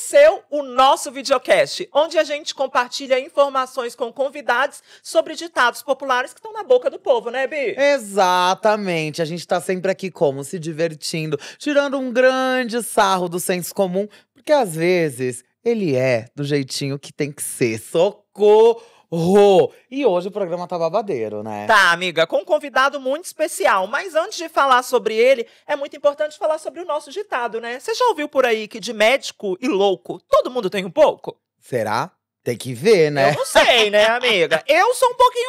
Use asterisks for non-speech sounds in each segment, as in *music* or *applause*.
seu, o nosso videocast, onde a gente compartilha informações com convidados sobre ditados populares que estão na boca do povo, né, Bi? Exatamente. A gente está sempre aqui como se divertindo, tirando um grande sarro do senso comum, porque às vezes ele é do jeitinho que tem que ser. Socorro! Oh, e hoje o programa tá babadeiro, né? Tá, amiga, com um convidado muito especial. Mas antes de falar sobre ele, é muito importante falar sobre o nosso ditado, né? Você já ouviu por aí que de médico e louco, todo mundo tem um pouco? Será? Tem que ver, né? Eu não sei, né, *laughs* amiga? Eu sou um pouquinho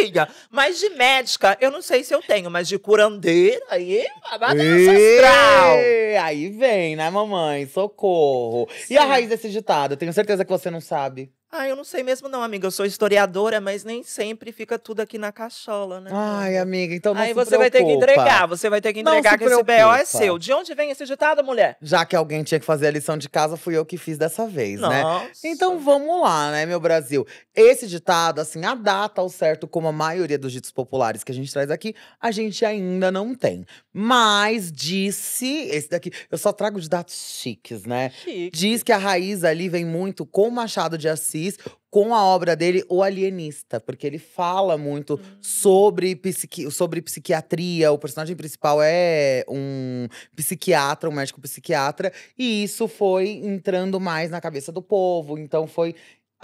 louquinha, mas de médica, eu não sei se eu tenho, mas de curandeira, aí babada ancestral. Aí vem, né, mamãe? Socorro. Sim. E a raiz desse ditado? Tenho certeza que você não sabe. Ah, eu não sei mesmo não, amiga. Eu sou historiadora, mas nem sempre fica tudo aqui na cachola, né? Ai, amiga, então não Aí você preocupa. vai ter que entregar, você vai ter que entregar que é preocupa. esse BO é seu. De onde vem esse ditado, mulher? Já que alguém tinha que fazer a lição de casa, fui eu que fiz dessa vez, né? Nossa. né? Então vamos lá, né, meu Brasil? Esse ditado, assim, a data ao certo, como a maioria dos ditos populares que a gente traz aqui, a gente ainda não tem. Mas disse, esse daqui, eu só trago de dados chiques, né? Chique. Diz que a raiz ali vem muito com Machado de Assis fiz com a obra dele, O Alienista, porque ele fala muito hum. sobre, psiqui sobre psiquiatria. O personagem principal é um psiquiatra, um médico psiquiatra, e isso foi entrando mais na cabeça do povo. Então foi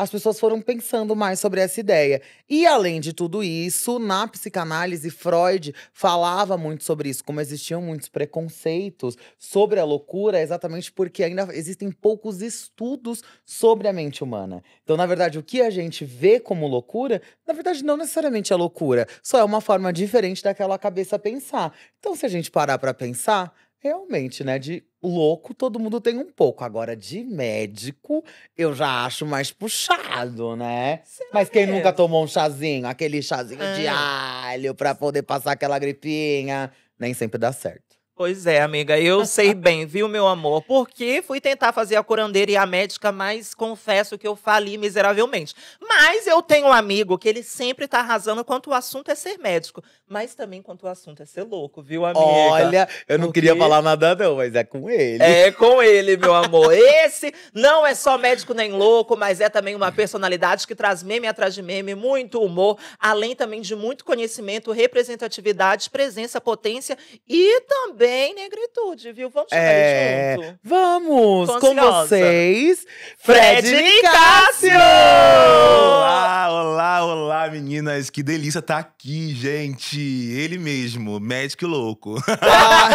as pessoas foram pensando mais sobre essa ideia. E além de tudo isso, na psicanálise, Freud falava muito sobre isso, como existiam muitos preconceitos sobre a loucura, exatamente porque ainda existem poucos estudos sobre a mente humana. Então, na verdade, o que a gente vê como loucura, na verdade, não necessariamente é loucura, só é uma forma diferente daquela cabeça pensar. Então, se a gente parar para pensar, Realmente, né? De louco, todo mundo tem um pouco. Agora, de médico, eu já acho mais puxado, né? Mas quem nunca tomou um chazinho, aquele chazinho de é. alho pra poder passar aquela gripinha, nem sempre dá certo. Pois é, amiga, eu *laughs* sei bem, viu, meu amor? Porque fui tentar fazer a curandeira e a médica, mas confesso que eu fali miseravelmente. Mas eu tenho um amigo que ele sempre tá arrasando quanto o assunto é ser médico, mas também quanto o assunto é ser louco, viu, amiga? Olha, eu não Porque... queria falar nada não, mas é com ele. É com ele, meu amor. Esse não é só médico nem louco, mas é também uma personalidade que traz meme atrás de meme, muito humor, além também de muito conhecimento, representatividade, presença, potência e também também negritude, viu? Vamos chegar é, junto. Vamos! com vocês, Fred, Fred Cássio! Olá, olá, olá, meninas! Que delícia tá aqui, gente! Ele mesmo, médico louco.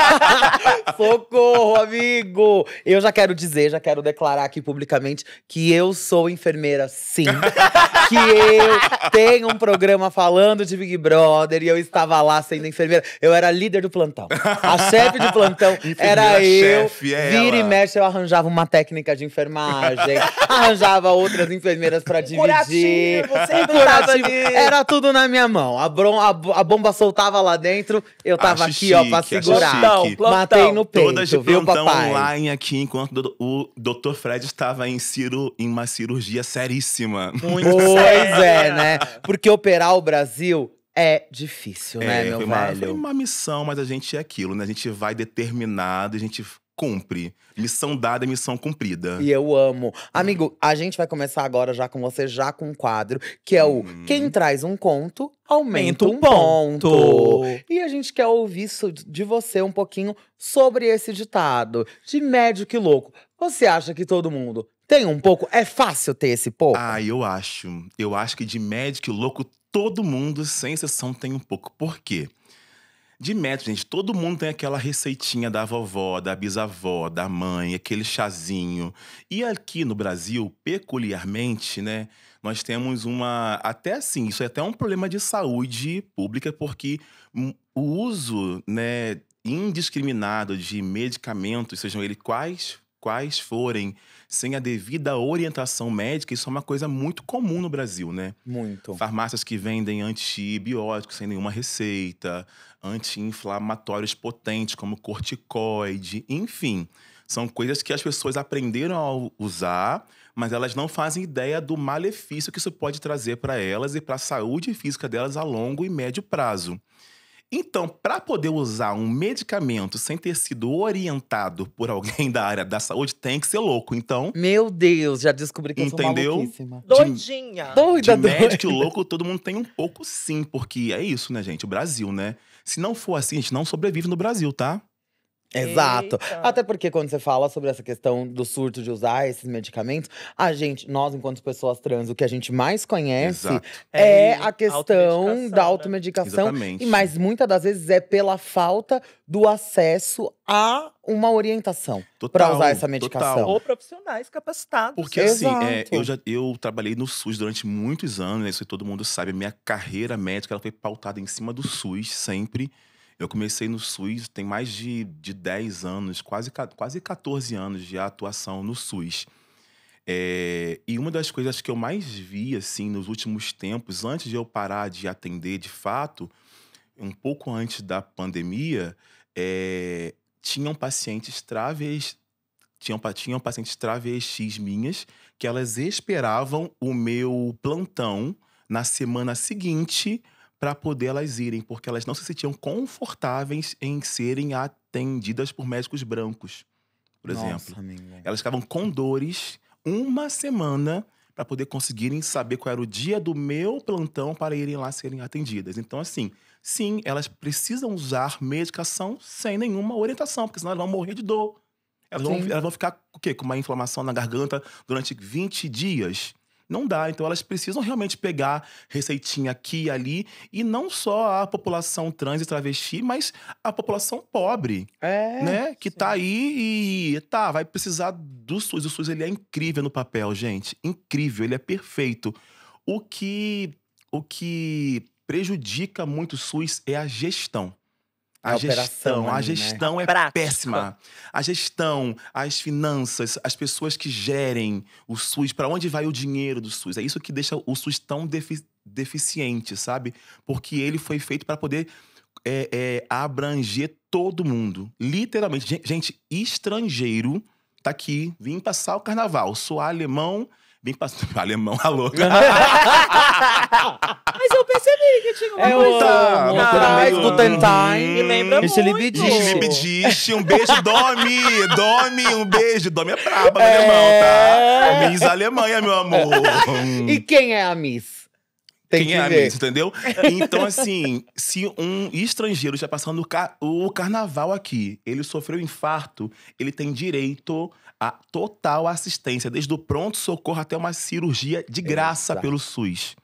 *laughs* socorro, amigo! Eu já quero dizer, já quero declarar aqui publicamente que eu sou enfermeira, sim. *laughs* que eu tenho um programa falando de Big Brother e eu estava lá sendo enfermeira. Eu era líder do plantão. A chefe chefe de plantão *laughs* era eu. É vira ela. e mexe, eu arranjava uma técnica de enfermagem, *laughs* arranjava outras enfermeiras para dividir. Curativo, curativo. Era tudo na minha mão. A, bron, a, a bomba soltava lá dentro, eu tava acho aqui, chique, ó, pra segurar. Plantão, plantão. Matei no peito. Todas de plantão viu, online aqui, enquanto o Dr. Fred estava em, ciro, em uma cirurgia seríssima. Muito Pois séria. é, né? Porque operar o Brasil é difícil, né, é, meu foi uma, velho? Foi uma missão, mas a gente é aquilo, né? A gente vai determinado, a gente cumpre. Missão dada é missão cumprida. E eu amo. Amigo, a gente vai começar agora já com você, já com um quadro, que é o hum. Quem Traz um Conto, Aumenta um ponto. ponto. E a gente quer ouvir de você um pouquinho sobre esse ditado. De médio que louco. Você acha que todo mundo tem um pouco? É fácil ter esse pouco? Ah, eu acho. Eu acho que de médio que louco todo mundo, sem exceção, tem um pouco. Por quê? De método, gente, todo mundo tem aquela receitinha da vovó, da bisavó, da mãe, aquele chazinho. E aqui no Brasil, peculiarmente, né, nós temos uma. Até assim, isso é até um problema de saúde pública, porque hum, o uso né, indiscriminado de medicamentos, sejam eles quais quais forem sem a devida orientação médica, isso é uma coisa muito comum no Brasil, né? Muito. Farmácias que vendem antibióticos sem nenhuma receita, anti-inflamatórios potentes como corticoide, enfim. São coisas que as pessoas aprenderam a usar, mas elas não fazem ideia do malefício que isso pode trazer para elas e para a saúde física delas a longo e médio prazo. Então, para poder usar um medicamento sem ter sido orientado por alguém da área da saúde, tem que ser louco. Então. Meu Deus, já descobri que entendeu? eu sou maluquíssima. Doidinha. doida, doida, de doida. Médico louco, todo mundo tem um pouco sim, porque é isso, né, gente? O Brasil, né? Se não for assim, a gente não sobrevive no Brasil, tá? Exato. Eita. Até porque quando você fala sobre essa questão do surto de usar esses medicamentos, a gente, nós enquanto pessoas trans, o que a gente mais conhece é, é, a questão automedicação, da automedicação. Né? E mas muitas das vezes é pela falta do acesso a uma orientação para usar essa medicação. Total. Ou profissionais capacitados. Porque assim, é, eu, já, eu trabalhei no SUS durante muitos anos, né, isso todo mundo sabe. A minha carreira médica ela foi pautada em cima do SUS sempre. Eu comecei no SUS tem mais de, de 10 anos, quase, quase 14 anos de atuação no SUS. É, e uma das coisas que eu mais vi, assim, nos últimos tempos, antes de eu parar de atender de fato, um pouco antes da pandemia, é, tinham pacientes travestis, tinham, tinham pacientes travestis minhas, que elas esperavam o meu plantão na semana seguinte para poder elas irem, porque elas não se sentiam confortáveis em serem atendidas por médicos brancos, por Nossa, exemplo. Elas ficavam com dores uma semana para poder conseguirem saber qual era o dia do meu plantão para irem lá serem atendidas. Então, assim, sim, elas precisam usar medicação sem nenhuma orientação, porque senão elas vão morrer de dor. Elas, vão, elas vão, ficar o quê? com uma inflamação na garganta durante 20 dias. Não dá. Então elas precisam realmente pegar receitinha aqui e ali, e não só a população trans e travesti, mas a população pobre. É, né? Que tá aí e tá, vai precisar do SUS. O SUS ele é incrível no papel, gente. Incrível, ele é perfeito. O que o que prejudica muito o SUS é a gestão. A, a gestão, a né? gestão né? é Prática. péssima. A gestão, as finanças, as pessoas que gerem o SUS, para onde vai o dinheiro do SUS? É isso que deixa o SUS tão defi deficiente, sabe? Porque ele foi feito para poder é, é, abranger todo mundo. Literalmente, gente, estrangeiro tá aqui, vim passar o carnaval, sou alemão, bem pastor. *laughs* Alemão, alô. *laughs* Mas eu percebi que tinha uma é coisa. Tá, uma coisa Guten uhum. Time. Me lembra muito. Michel Libidiche. Um beijo, Domi. Domi, um beijo. Domi é braba, é, é... alemão, tá? Miss Alemanha, meu amor. E quem é a Miss? Tem Quem é ver. entendeu? Então, assim, se um estrangeiro está passando o, carnaval aqui, ele sofreu infarto, ele tem direito a total assistência, desde o pronto-socorro até uma cirurgia de graça Exato. pelo SUS.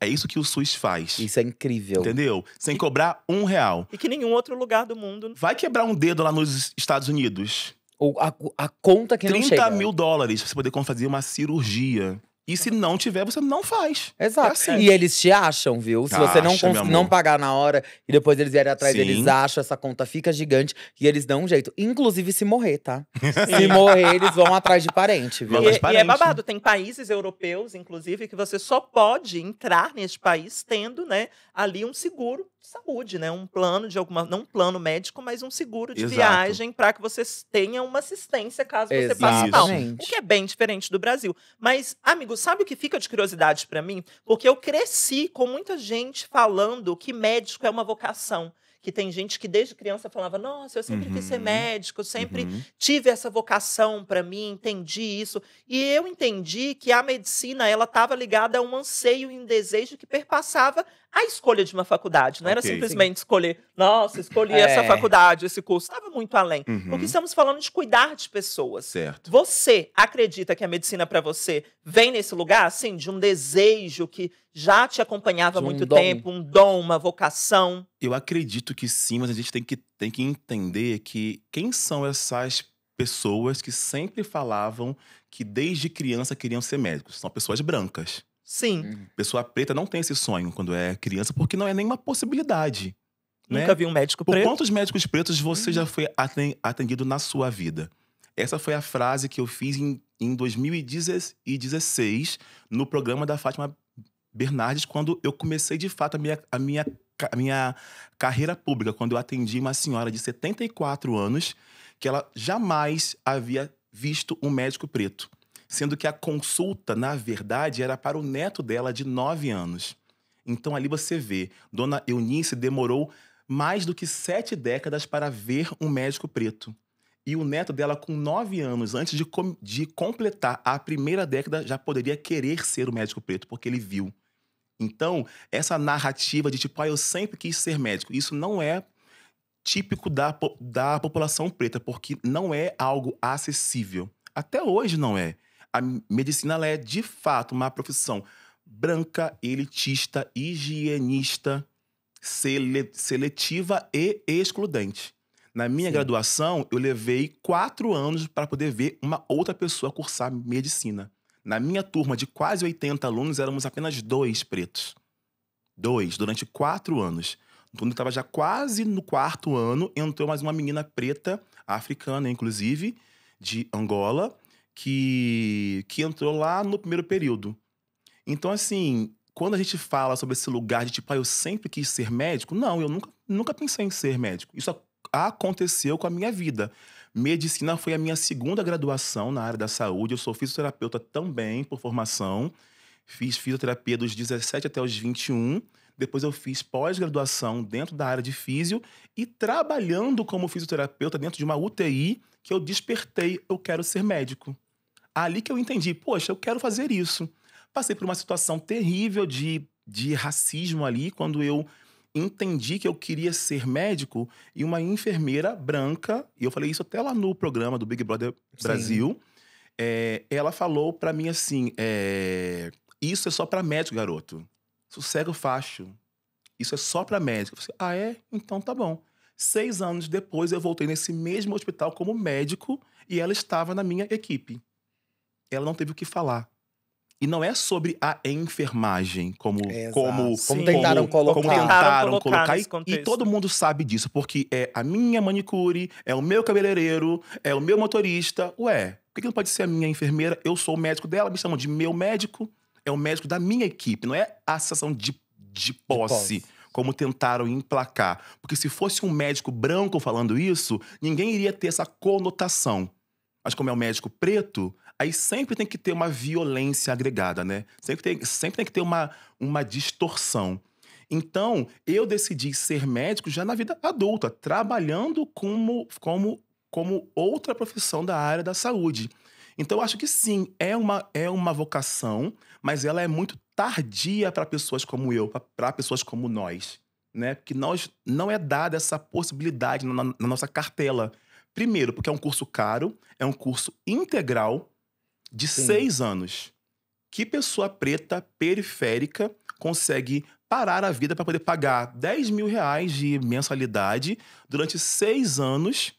É isso que o SUS faz. Isso é incrível. Entendeu? Sem e, cobrar um real. E que nenhum outro lugar do mundo. Vai quebrar um dedo lá nos Estados Unidos. Ou a, a conta que 30 não chega. 30 mil dólares pra você poder fazer uma cirurgia. E se não tiver, você não faz. Exato. É assim. E eles te acham, viu? Se você não, não pagar na hora e depois eles vierem atrás, Sim. eles acham, essa conta fica gigante e eles dão um jeito. Inclusive se morrer, tá? *laughs* se morrer, eles vão atrás de parente, viu? E, é parente. e é né? babado. Tem países europeus, inclusive, que você só pode entrar neste país tendo, né, ali um seguro saúde, né? Um plano de alguma. Não um plano médico, mas um seguro de Exato. viagem para que você tenha uma assistência caso você passe mal. O que é bem diferente do Brasil. Mas, amigo, sabe o que fica de curiosidade para mim? Porque eu cresci com muita gente falando que médico é uma vocação que tem gente que desde criança falava: Nossa, eu sempre uhum. quis ser uhum, médico, sempre uhum. tive essa vocação para mim, entendi isso. E eu entendi que a medicina ela estava ligada a um anseio e um desejo que perpassava a escolha de uma faculdade. Não okay, era simplesmente sim. escolher, nossa, escolhi é. essa faculdade, esse curso. Estava muito além. Uhum. Porque estamos falando de cuidar de pessoas. Certo. Você acredita que a medicina para você vem nesse lugar, assim, de um desejo que já te acompanhava há muito tempo, um dom, uma vocação? Eu acredito que sim, mas a gente tem que, tem que entender que quem são essas pessoas que sempre falavam que desde criança queriam ser médicos? São pessoas brancas. Sim. Uhum. Pessoa preta não tem esse sonho quando é criança, porque não é nenhuma possibilidade. Né? Nunca né? vi um médico Por preto. Por quantos médicos pretos você já uhum. foi atendido na sua vida? Essa foi a frase que eu fiz em, em 2016 no programa da Fátima Bernardes quando eu comecei de fato a minha, a minha, a minha carreira pública, quando eu atendi uma senhora de 74 anos que ela jamais havia visto um médico preto, sendo que a consulta, na verdade, era para o neto dela de 9 anos. Então ali você vê, Dona Eunice demorou mais do que sete décadas para ver um médico preto. E o neto dela, com nove anos, antes de, com de completar a primeira década, já poderia querer ser o médico preto, porque ele viu. Então, essa narrativa de tipo, ah, eu sempre quis ser médico, isso não é típico da, da população preta, porque não é algo acessível. Até hoje não é. A medicina é, de fato, uma profissão branca, elitista, higienista, sele, seletiva e excludente. Na minha Sim. graduação, eu levei quatro anos para poder ver uma outra pessoa cursar medicina. Na minha turma de quase 80 alunos, éramos apenas dois pretos. Dois, durante quatro anos. Quando eu estava já quase no quarto ano, entrou mais uma menina preta, africana inclusive, de Angola, que, que entrou lá no primeiro período. Então, assim, quando a gente fala sobre esse lugar de tipo, ah, eu sempre quis ser médico, não, eu nunca, nunca pensei em ser médico. Isso aconteceu com a minha vida. Medicina foi a minha segunda graduação na área da saúde. Eu sou fisioterapeuta também por formação. Fiz fisioterapia dos 17 até os 21. Depois eu fiz pós-graduação dentro da área de físio e trabalhando como fisioterapeuta dentro de uma UTI que eu despertei, eu quero ser médico. Ali que eu entendi, poxa, eu quero fazer isso. Passei por uma situação terrível de, de racismo ali quando eu entendi que eu queria ser médico e uma enfermeira branca, e eu falei isso até lá no programa do Big Brother Brasil, é, ela falou para mim assim: é, Isso é só para médico, garoto. Sossego facho. Isso é só para médico. Eu falei, assim, ah, é? Então tá bom. Seis anos depois, eu voltei nesse mesmo hospital como médico e ela estava na minha equipe. Ela não teve o que falar. E não é sobre a enfermagem, como, é, como, como tentaram colocar. Como tentaram colocar, colocar e, e, todo mundo sabe disso, porque é a minha manicure, é o meu cabeleireiro, é o meu motorista. Ué, por que não pode ser a minha enfermeira? Eu sou o médico dela, me chamam de meu médico, é o médico da minha equipe, não é a sensação de, de posse. De posse como tentaram emplacar. Porque se fosse um médico branco falando isso, ninguém iria ter essa conotação. Mas como é um médico preto, Aí sempre tem que ter uma violência agregada, né? Sempre tem, sempre tem que ter uma, uma distorção. Então, eu decidi ser médico já na vida adulta, trabalhando como, como, como outra profissão da área da saúde. Então, acho que sim, é uma, é uma vocação, mas ela é muito tardia para pessoas como eu, para pessoas como nós. Né? Porque nós não é dada essa possibilidade na, na nossa cartela. Primeiro, porque é um curso caro, é um curso integral, de Sim. seis anos. Que pessoa preta, periférica, consegue parar a vida para poder pagar 10 mil reais de mensalidade durante seis anos?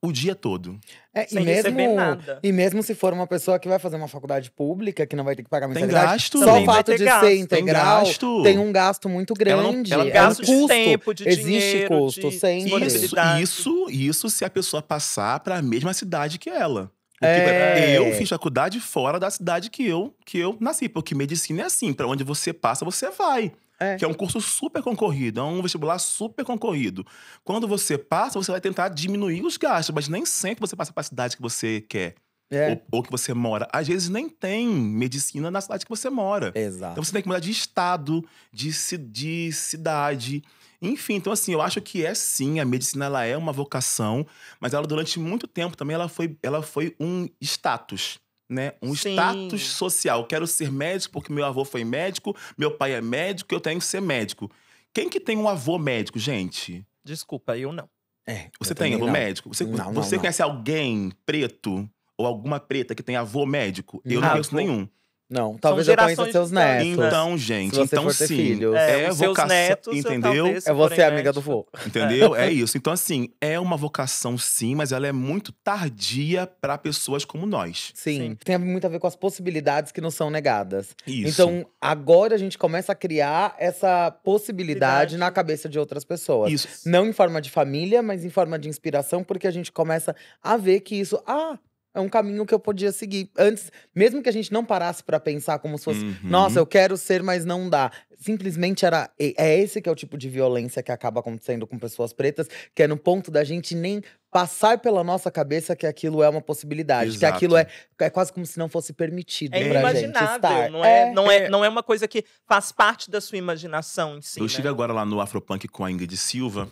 o dia todo. É, sem e mesmo, nada. E mesmo se for uma pessoa que vai fazer uma faculdade pública, que não vai ter que pagar mensalidade, tem gasto. só o fato de gasto. ser integral tem, gasto. tem um gasto muito grande. Ela não, ela é um custo. de tempo, de Existe dinheiro, custo, de... isso, isso, isso se a pessoa passar para a mesma cidade que ela. É... Eu fiz faculdade fora da cidade que eu, que eu nasci, porque medicina é assim, para onde você passa, você vai. É. Que é um curso super concorrido, é um vestibular super concorrido. Quando você passa, você vai tentar diminuir os gastos, mas nem sempre você passa para a cidade que você quer. É. Ou, ou, que você mora. Às vezes nem tem medicina na cidade que você mora. Exato. Então você tem que mudar de estado, de, de cidade. Enfim, então assim, eu acho que é sim, a medicina ela é uma vocação, mas ela durante muito tempo também ela foi, ela foi um status. Né? Um sim. status social. Quero ser médico porque meu avô foi médico, meu pai é médico, eu tenho que ser médico. Quem que tem um avô médico, gente? Desculpa, eu não. É, você tem avô não. médico? Você, não, não, você conhece alguém preto ou alguma preta que tem avô médico? Eu não, ah, conheço nenhum. Não, talvez eu conheça seus netos. Então, gente, então sim. É, é vocação, netos, entendeu? Talvez, é você amiga do vô. Entendeu? É. *laughs* é isso. Então, assim, é uma vocação sim, mas ela é muito tardia para pessoas como nós. Sim. sim. Tem muito a ver com as possibilidades que não são negadas. Isso. Então, agora a gente começa a criar essa possibilidade Verdade. na cabeça de outras pessoas. Isso. Não em forma de família, mas em forma de inspiração, porque a gente começa a ver que isso, ah, é um caminho que eu podia seguir. Antes, mesmo que a gente não parasse para pensar como se fosse, uhum. nossa, eu quero ser, mas não dá. Simplesmente era. É esse que é o tipo de violência que acaba acontecendo com pessoas pretas, que é no ponto da gente nem passar pela nossa cabeça que aquilo é uma possibilidade, Exato. que aquilo é, é quase como se não fosse permitido é pra gente estar. Não é, é, não, é, é, não é uma coisa que faz parte da sua imaginação em si. Eu estive né? agora lá no Afropunk com a Ingrid Silva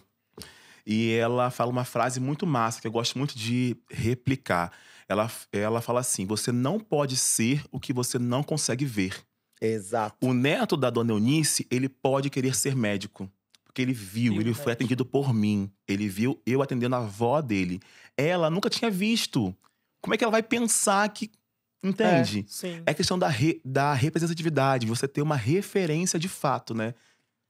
e ela fala uma frase muito massa que eu gosto muito de replicar ela, ela fala assim: você não pode ser o que você não consegue ver. Exato. O neto da dona Eunice, ele pode querer ser médico. Porque ele viu, Sim, ele foi né? atendido por mim. Ele viu eu atendendo a avó dele. Ela nunca tinha visto. Como é que ela vai pensar que. Entende? É, sim. é questão da, re, da representatividade, você ter uma referência de fato, né?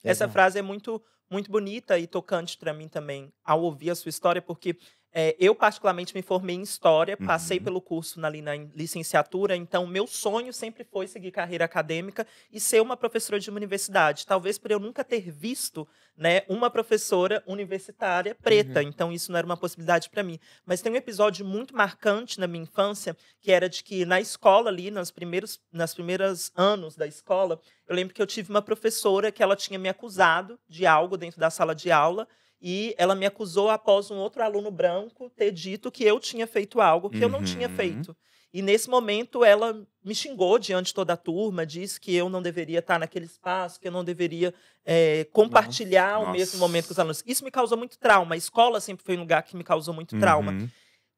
Essa frase é muito muito bonita e tocante para mim também ao ouvir a sua história, porque é, eu, particularmente, me formei em História, uhum. passei uhum. pelo curso na, na licenciatura, então meu sonho sempre foi seguir carreira acadêmica e ser uma professora de uma universidade. Talvez por eu nunca ter visto né, uma professora universitária preta, uhum. então isso não era uma possibilidade para mim. Mas tem um episódio muito marcante na minha infância, que era de que na escola ali, nos primeiros nas primeiras anos da escola, eu lembro que eu tive uma professora que ela tinha me acusado de algo dentro da sala de aula, e ela me acusou após um outro aluno branco ter dito que eu tinha feito algo que uhum. eu não tinha uhum. feito. E nesse momento ela me xingou diante de toda a turma, disse que eu não deveria estar naquele espaço, que eu não deveria é, compartilhar nossa, o mesmo momento com os alunos. Isso me causou muito trauma. A escola sempre foi um lugar que me causou muito uhum. trauma.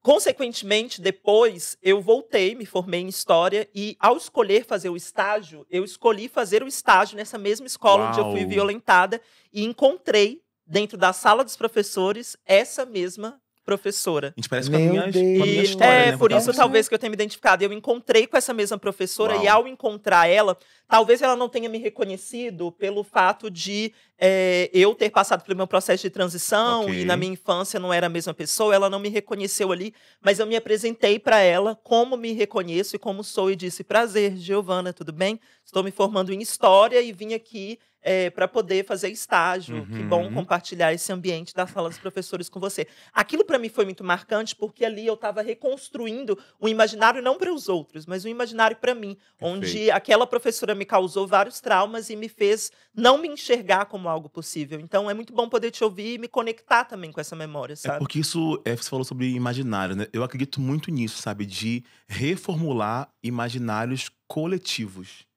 Consequentemente, depois eu voltei, me formei em história e ao escolher fazer o estágio, eu escolhi fazer o estágio nessa mesma escola Uau. onde eu fui violentada e encontrei dentro da sala dos professores, essa mesma professora. A gente parece Meu com a minha, Deus. com a minha história. Né? É, né? por isso talvez que eu tenha me identificado. Eu encontrei com essa mesma professora Uau. e ao encontrar ela, talvez ela não tenha me reconhecido pelo fato de é, eu ter passado pelo meu processo de transição okay. e na minha infância não era a mesma pessoa. Ela não me reconheceu ali, mas eu me apresentei para ela como me reconheço e como sou e disse prazer, Giovana, tudo bem? Estou me formando em história e vim aqui é, eh, para poder fazer estágio. Uhum. Que bom uhum. compartilhar esse ambiente da sala dos professores com você. Aquilo para mim foi muito marcante, porque ali eu estava reconstruindo um imaginário, não para os outros, mas um imaginário para mim, Perfeito. onde aquela professora me causou vários traumas e me fez não me enxergar como algo possível. Então é muito bom poder te ouvir e me conectar também com essa memória, é sabe? É porque isso, é, você falou sobre imaginário, né? Eu acredito muito nisso, sabe? De reformular imaginários coletivos.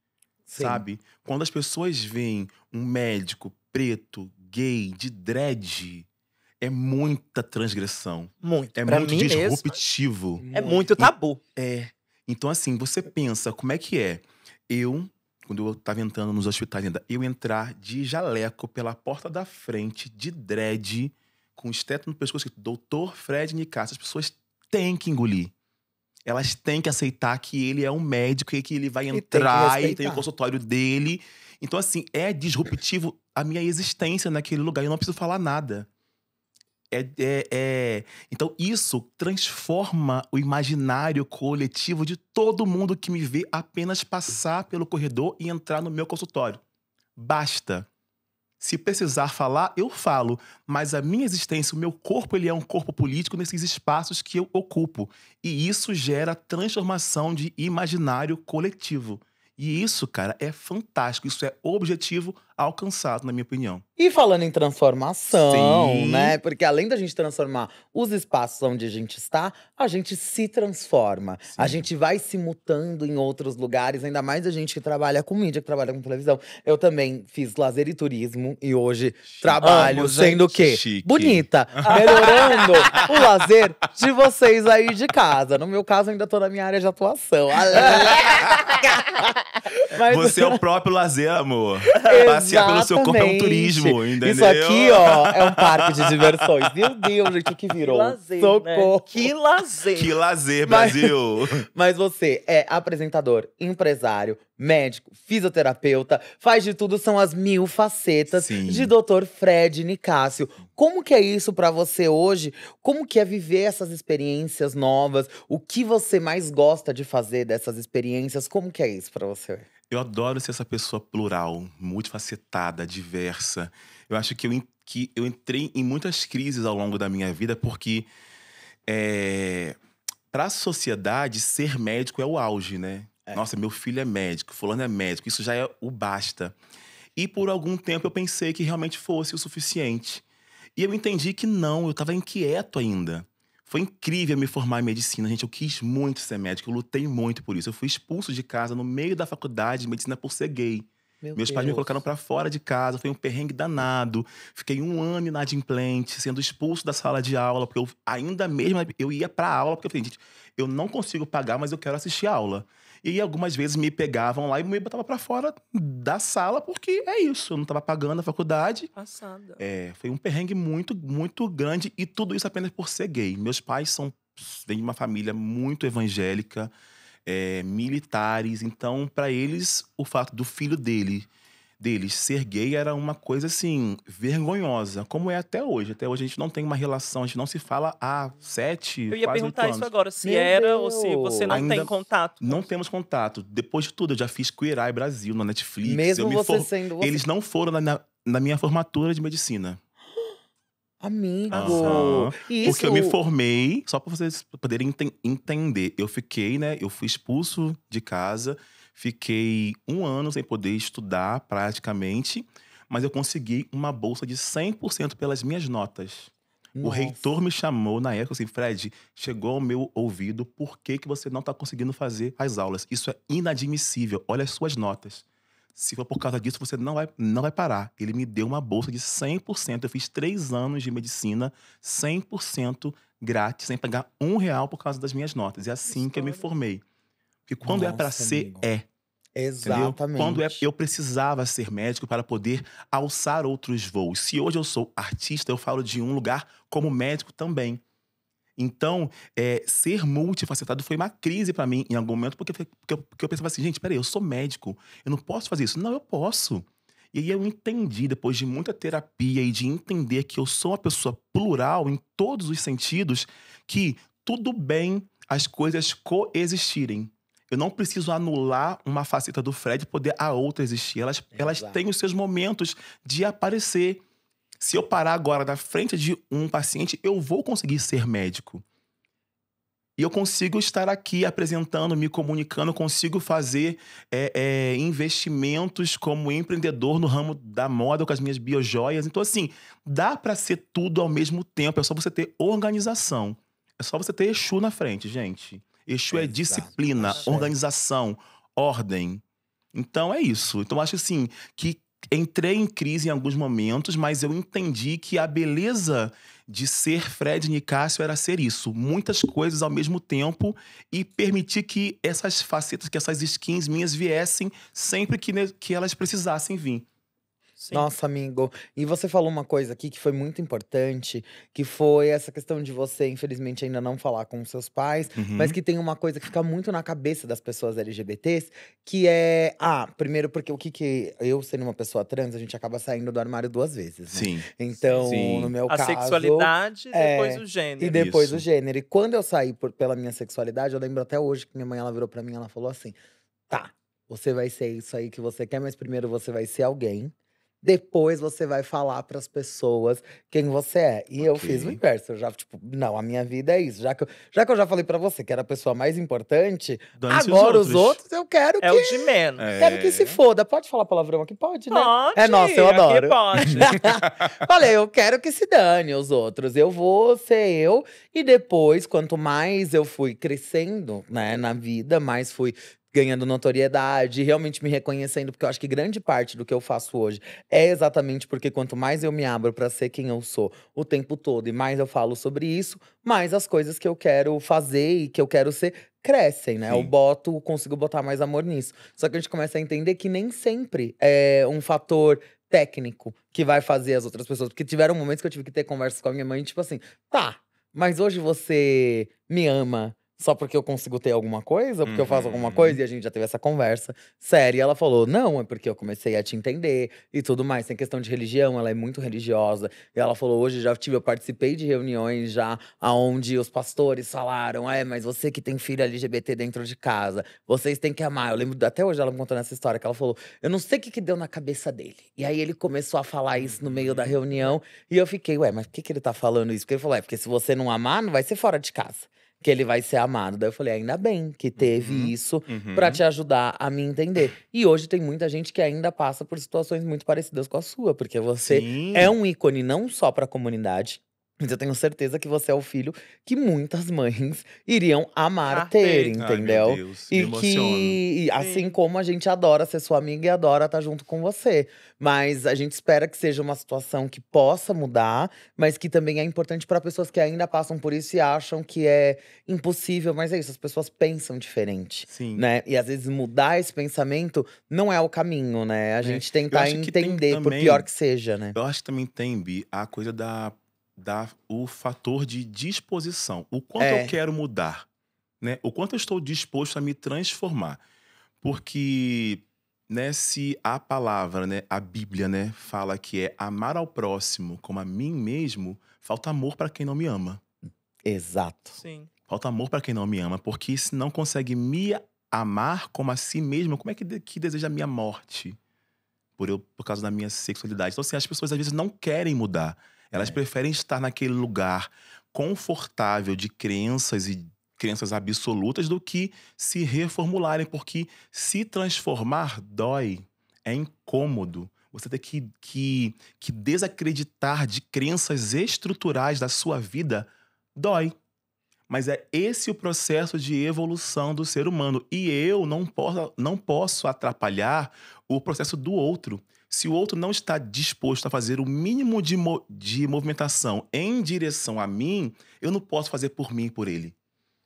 Sim. sabe? Quando as pessoas veem um médico preto, gay, de dread, é muita transgressão. Muito. É pra muito disruptivo. Mesmo. É, é muito tabu. é. Então, assim, você pensa, como é que é? Eu, quando eu estava entrando nos hospitais ainda, eu entrar de jaleco pela porta da frente, de dread, com o esteto no pescoço, doutor Fred Nicasso, as pessoas têm que engolir elas têm que aceitar que ele é um médico e que ele vai entrar e tem, e tem o consultório dele. Então, assim, é disruptivo a minha existência naquele lugar. Eu não preciso falar nada. É, é, é... Então, isso transforma o imaginário coletivo de todo mundo que me vê apenas passar pelo corredor e entrar no meu consultório. Basta. Se precisar falar, eu falo, mas a minha existência, o meu corpo, ele é um corpo político nesses espaços que eu ocupo. E isso gera transformação de imaginário coletivo. E isso, cara, é fantástico, isso é objetivo, alcançado, na minha opinião. E falando em transformação, Sim. né? Porque além da gente transformar os espaços onde a gente está, a gente se transforma. Sim. A gente vai se mutando em outros lugares, ainda mais a gente que trabalha com mídia, que trabalha com televisão. Eu também fiz lazer e turismo e hoje Chique. trabalho Amo, sendo o quê? Chique. Bonita, melhorando o lazer de vocês aí de casa. No meu caso, ainda tô na minha área de atuação. Mas... *laughs* Você é o próprio lazer, amor. Passe passear pelo seu corpo é um turismo, entendeu? Isso aqui, ó, é um parque de diversões. Meu Deus, gente, o que virou? Que lazer, né? Socorro. Né? Que lazer. Que lazer, Brasil. Mas, *laughs* mas você é apresentador, empresário, médico, fisioterapeuta, faz de tudo, são as mil facetas Sim. de Dr. Fred Nicásio. Como que é isso para você hoje? Como que é viver essas experiências novas? O que você mais gosta de fazer dessas experiências? Como que é isso para você? Eu adoro ser essa pessoa plural, multifacetada, diversa. Eu acho que eu, que eu entrei em muitas crises ao longo da minha vida porque. É, para a sociedade, ser médico é o auge, né? É. Nossa, meu filho é médico, fulano é médico, isso já é o basta. E por algum tempo eu pensei que realmente fosse o suficiente. E eu entendi que não, eu estava inquieto ainda. Foi incrível me formar em medicina, gente. Eu quis muito ser médico, eu lutei muito por isso. Eu fui expulso de casa no meio da faculdade de medicina por ser gay. Meu Meus Deus. pais me colocaram para fora de casa, foi um perrengue danado. Fiquei um ano inadimplente, sendo expulso da sala de aula, porque eu ainda mesmo eu ia para aula, porque eu falei, gente, eu não consigo pagar, mas eu quero assistir a aula. E algumas vezes me pegavam lá e me botavam para fora da sala, porque é isso, eu não estava pagando a faculdade. Passada. É, foi um perrengue muito, muito grande e tudo isso apenas por ser gay. Meus pais são vêm de uma família muito evangélica, é, militares, então para eles o fato do filho dele deles. Ser gay era uma coisa assim, vergonhosa, como é até hoje. Até hoje a gente não tem uma relação, a gente não se fala há sete, Eu ia quase perguntar isso agora, se Meu era Deus. ou se você não Ainda tem contato. Não temos contato. Depois de tudo, eu já fiz Queer Eye Brasil na Netflix. Mesmo me você for... sendo... Você... Eles não foram na, na minha formatura de medicina. Amigo! Uhum. Isso... Porque eu me formei, só para vocês poderem entender. Eu fiquei, né? Eu fui expulso de casa Fiquei um ano sem poder estudar praticamente, mas eu consegui uma bolsa de 100% pelas minhas notas. Nossa. O reitor me chamou na época assim, Fred, chegou ao meu ouvido, por que, que você não está conseguindo fazer as aulas? Isso é inadmissível, olha as suas notas. Se for por causa disso, você não vai, não vai parar. Ele me deu uma bolsa de 100%. Eu fiz três anos de medicina, 100% grátis, sem pagar um real por causa das minhas notas. É assim que eu me formei. Porque quando é Nossa, é para ser, é. Exatamente. Entendeu? Quando é, eu precisava ser médico para poder alçar outros voos. Se hoje eu sou artista, eu falo de um lugar como médico também. Então, é, ser multifacetado foi uma crise para mim em algum momento, porque, porque, eu, porque eu pensava assim, gente, peraí, eu sou médico, eu não posso fazer isso. Não, eu posso. E aí eu entendi, depois de muita terapia e de entender que eu sou uma pessoa plural em todos os sentidos, que tudo bem as coisas coexistirem. Eu não preciso anular uma faceta do Fred para poder a outra existir. Elas, elas têm os seus momentos de aparecer. Se eu parar agora na frente de um paciente, eu vou conseguir ser médico. E eu consigo estar aqui apresentando, me comunicando, consigo fazer é, é, investimentos como empreendedor no ramo da moda com as minhas biojoias. Então, assim, dá para ser tudo ao mesmo tempo. É só você ter organização. É só você ter Exu na frente, gente. Exu é, disciplina, tá Exato. organização, ordem. Então é isso. Então acho assim que entrei em crise em alguns momentos, mas eu entendi que a beleza de ser Fred Nicásio era ser isso, muitas coisas ao mesmo tempo e permitir que essas facetas, que essas skins minhas viessem sempre que, que elas precisassem vir. Sim. Nossa, amigo. E você falou uma coisa aqui que foi muito importante, que foi essa questão de você, infelizmente, ainda não falar com seus pais, uhum. mas que tem uma coisa que fica muito na cabeça das pessoas LGBTs, que é. Ah, primeiro, porque o que que. Eu, sendo uma pessoa trans, a gente acaba saindo do armário duas vezes. Né? Sim. Então, Sim. no meu a caso. A sexualidade é, depois o gênero. E depois Isso. o gênero. E quando eu saí por, pela minha sexualidade, eu lembro até hoje que minha mãe ela virou para mim ela falou assim: tá, você vai ser isso aí que você quer, mas primeiro você vai ser alguém. Depois você vai falar para as pessoas quem você é. E okay. eu fiz o inverso. Eu já, tipo, não, a minha vida é isso. Já que eu já, que eu já falei para você que era a pessoa mais importante, agora os outros. os outros. eu quero é que. É o de menos. É. Quero que se é. foda. Pode falar palavrão aqui? Pode, né? Pode. É nossa, eu adoro. pode. *laughs* falei, eu quero que se dane os outros. Eu vou ser eu. E depois, quanto mais eu fui crescendo né, na vida, mais fui ganhando notoriedade, realmente me reconhecendo, porque eu acho que grande parte do que eu faço hoje é exatamente porque quanto mais eu me abro para ser quem eu sou o tempo todo e mais eu falo sobre isso, mais as coisas que eu quero fazer e que eu quero ser crescem, né? Sim. Eu boto, consigo botar mais amor nisso. Só que a gente começa a entender que nem sempre é um fator técnico que vai fazer as outras pessoas, porque tiveram momentos que eu tive que ter conversas com a minha mãe, tipo assim, tá, mas hoje você me ama só porque eu consigo ter alguma coisa, porque uhum. eu faço alguma uhum. coisa, e a gente já teve essa conversa séria. E ela falou: não, é porque eu comecei a te entender e tudo mais. Tem questão de religião, ela é muito religiosa. E ela falou: hoje já tive, eu participei de reuniões já aonde os pastores falaram: é, mas você que tem filho LGBT dentro de casa, vocês têm que amar. Eu lembro até hoje ela me contando essa história que ela falou: eu não sei o que, que deu na cabeça dele. E aí ele começou a falar isso no meio da uhum. reunião, e eu fiquei, ué, mas por que, que ele tá falando isso? Porque ele falou: é, porque se você não amar, não vai ser fora de casa que ele vai ser amado. Daí eu falei, ainda bem que teve uhum, isso uhum. para te ajudar a me entender. E hoje tem muita gente que ainda passa por situações muito parecidas com a sua, porque você Sim. é um ícone não só para a comunidade, mas eu tenho certeza que você é o filho que muitas mães *laughs* iriam amar ah, ter, entendeu? Ai, meu Deus, e me que, e assim como a gente adora ser sua amiga e adora estar tá junto com você. Mas a gente espera que seja uma situação que possa mudar, mas que também é importante para pessoas que ainda passam por isso e acham que é impossível. Mas é isso, as pessoas pensam diferente. Sim. Né? E às vezes mudar esse pensamento não é o caminho, né? A é. gente é. tentar entender, também, por pior que seja, né? Eu acho que também tem, Bi, a coisa da dar o fator de disposição. O quanto é. eu quero mudar, né? O quanto eu estou disposto a me transformar. Porque né, se a palavra, né, a Bíblia, né, fala que é amar ao próximo como a mim mesmo, falta amor para quem não me ama. Exato. Sim. Falta amor para quem não me ama, porque se não consegue me amar como a si mesmo, como é que, que deseja a minha morte? Por, eu, por causa da minha sexualidade. Então, assim, as pessoas às vezes não querem mudar. Elas é. preferem estar naquele lugar confortável de crenças e crenças absolutas do que se reformularem, porque se transformar dói, é incômodo. Você tem que, que, que desacreditar de crenças estruturais da sua vida dói. Mas é esse o processo de evolução do ser humano. E eu não posso, não posso atrapalhar o processo do outro. Se o outro não está disposto a fazer o mínimo de, mo de movimentação em direção a mim, eu não posso fazer por mim e por ele.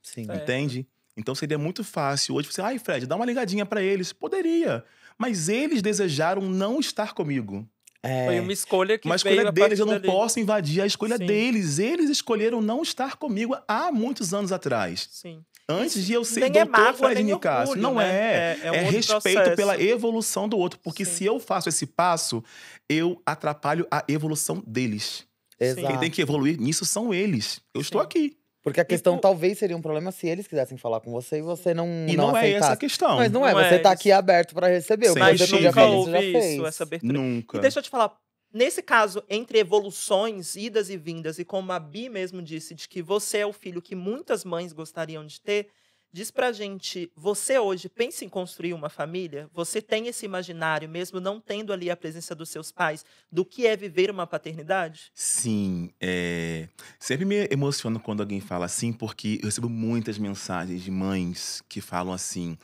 Sim. É. Entende? Então seria muito fácil hoje você, ai, Fred, dá uma ligadinha para eles. Poderia. Mas eles desejaram não estar comigo. É. Foi uma escolha que Uma escolha deles, eu não dali. posso invadir a escolha Sim. deles. Eles escolheram não estar comigo há muitos anos atrás. Sim. Antes de eu ser nem é doutor é mágoa, não né? é. É, é, um é respeito processo. pela evolução do outro, porque Sim. se eu faço esse passo, eu atrapalho a evolução deles. Exato. Quem tem que evoluir nisso são eles. Eu Sim. estou aqui. Porque a questão talvez seria um problema se eles quisessem falar com você e você não E não, não é essa a questão. Mas não, é, não é, você está tá aqui aberto para receber. Sim. Mas eu nunca ouvi isso, essa abertura. Nunca. E deixa eu te falar, Nesse caso, entre evoluções, idas e vindas, e como a Bi mesmo disse, de que você é o filho que muitas mães gostariam de ter, diz pra gente, você hoje pensa em construir uma família? Você tem esse imaginário, mesmo não tendo ali a presença dos seus pais, do que é viver uma paternidade? Sim, é... sempre me emociono quando alguém fala assim, porque eu recebo muitas mensagens de mães que falam assim...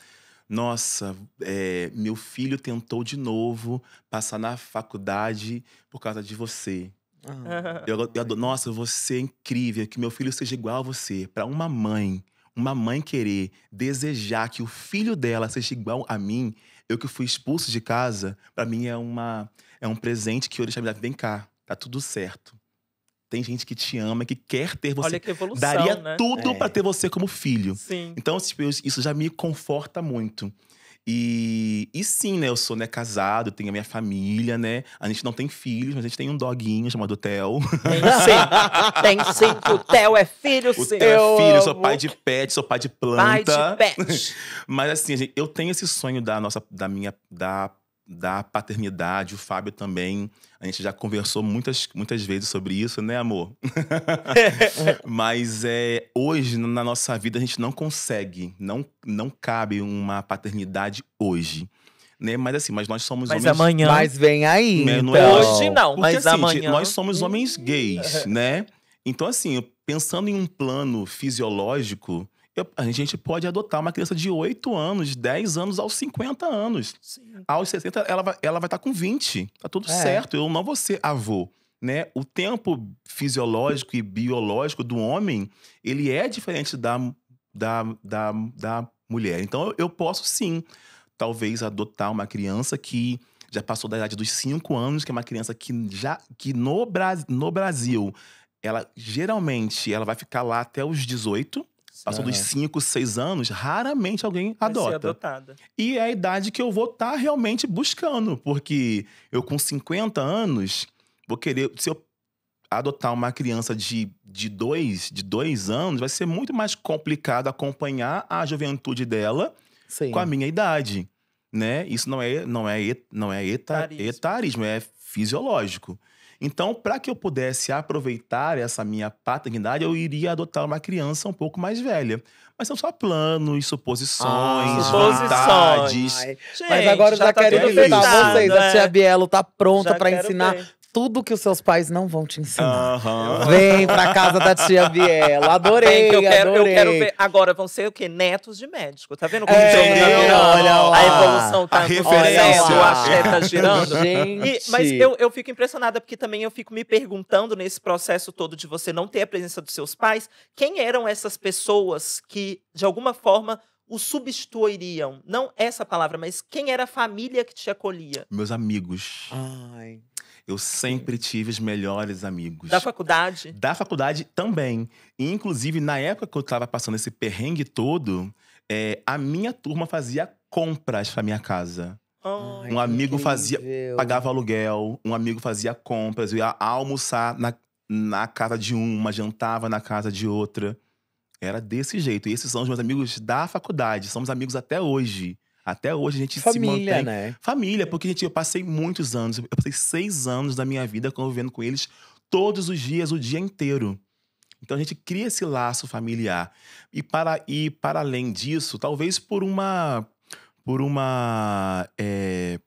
Nossa, é, meu filho tentou de novo passar na faculdade por causa de você. Ah. Eu, eu nossa, você é incrível, que meu filho seja igual a você. Para uma mãe, uma mãe querer desejar que o filho dela seja igual a mim, eu que fui expulso de casa, para mim é uma é um presente que eu Orixá me dar vem cá, tá tudo certo. Tem gente que te ama, que quer ter você. Olha que evolução, Daria né? tudo é. para ter você como filho. Sim. Então, tipo, isso já me conforta muito. E, e sim, né? Eu sou né, casado, tenho a minha família, né? A gente não tem filhos, mas a gente tem um doguinho chamado Theo. Tem sim, tem sim. O Theo é filho o Theo é filho, eu sou pai de pet, sou pai de planta. Pai de pet. *laughs* mas assim, gente, eu tenho esse sonho da nossa, da minha, da da paternidade. O Fábio também. A gente já conversou muitas, muitas vezes sobre isso, né, amor? *laughs* Mas é, hoje, na nossa vida, a gente não consegue, não, não cabe uma paternidade hoje. Né? Mas assim, mas nós somos mas homens. amanhã. Mas vem aí. Né? Não é então. é... Hoje não, Porque, mas assim, amanhã. Nós somos homens hum. gays, né? Então, assim, pensando em um plano fisiológico, eu, a gente pode adotar uma criança de 8 anos, de 10 anos aos 50 anos. Sim. Aos 60, ela vai estar ela vai tá com 20. Tá tudo é. certo. Eu não vou ser avô. Né? O tempo fisiológico e biológico do homem, ele é diferente da, da, da, da mulher. Então, eu, eu posso sim, talvez, adotar uma criança que já passou da idade dos 5 anos, que é uma criança que já que no, Bra no Brasil, ela geralmente ela vai ficar lá até os 18, Passou uhum. dos 5, 6 anos, raramente alguém Vai adota. Ser adotada. E é a idade que eu vou estar tá realmente buscando, porque eu com 50 anos vou querer, se eu adotar uma criança de, de, dois, de dois anos, vai ser muito mais complicado acompanhar a juventude dela Sim. com a minha idade, né? Isso não é não é não é eta, etarismo. etarismo, é fisiológico. Então, para que eu pudesse aproveitar essa minha paternidade, eu iria adotar uma criança um pouco mais velha. Mas são só planos, suposições, ah, vontades. Gente, Mas agora já, já tá quero invitar vocês. Né? A tia Bielo tá pronta para ensinar ver tudo que os seus pais não vão te ensinar. Uhum. Vem pra casa da tia Biela. Adorei, Bem, que eu quero, adorei. Eu quero ver. Agora vão ser o quê? Netos de médico. Tá vendo como é, jogo tá Olha lá. A evolução tá a referência. o axé tá girando. E, mas eu, eu fico impressionada porque também eu fico me perguntando nesse processo todo de você não ter a presença dos seus pais, quem eram essas pessoas que, de alguma forma, o substituiriam? Não essa palavra, mas quem era a família que te acolhia? Meus amigos. Ai. Eu sempre tive os melhores amigos. Da faculdade? Da faculdade também. E, inclusive, na época que eu estava passando esse perrengue todo, é, a minha turma fazia compras pra minha casa. um amigo incrível. fazia, pagava aluguel, um amigo fazia compras, eu ia almoçar na, na casa de uma, jantava na casa de outra. Era desse jeito. E esses são os meus amigos da faculdade, somos amigos até hoje. Até hoje a gente Família, se mantém. Né? Família, porque gente, eu passei muitos anos, eu passei seis anos da minha vida convivendo com eles todos os dias, o dia inteiro. Então a gente cria esse laço familiar. E para, e para além disso, talvez por uma. Por uma. É,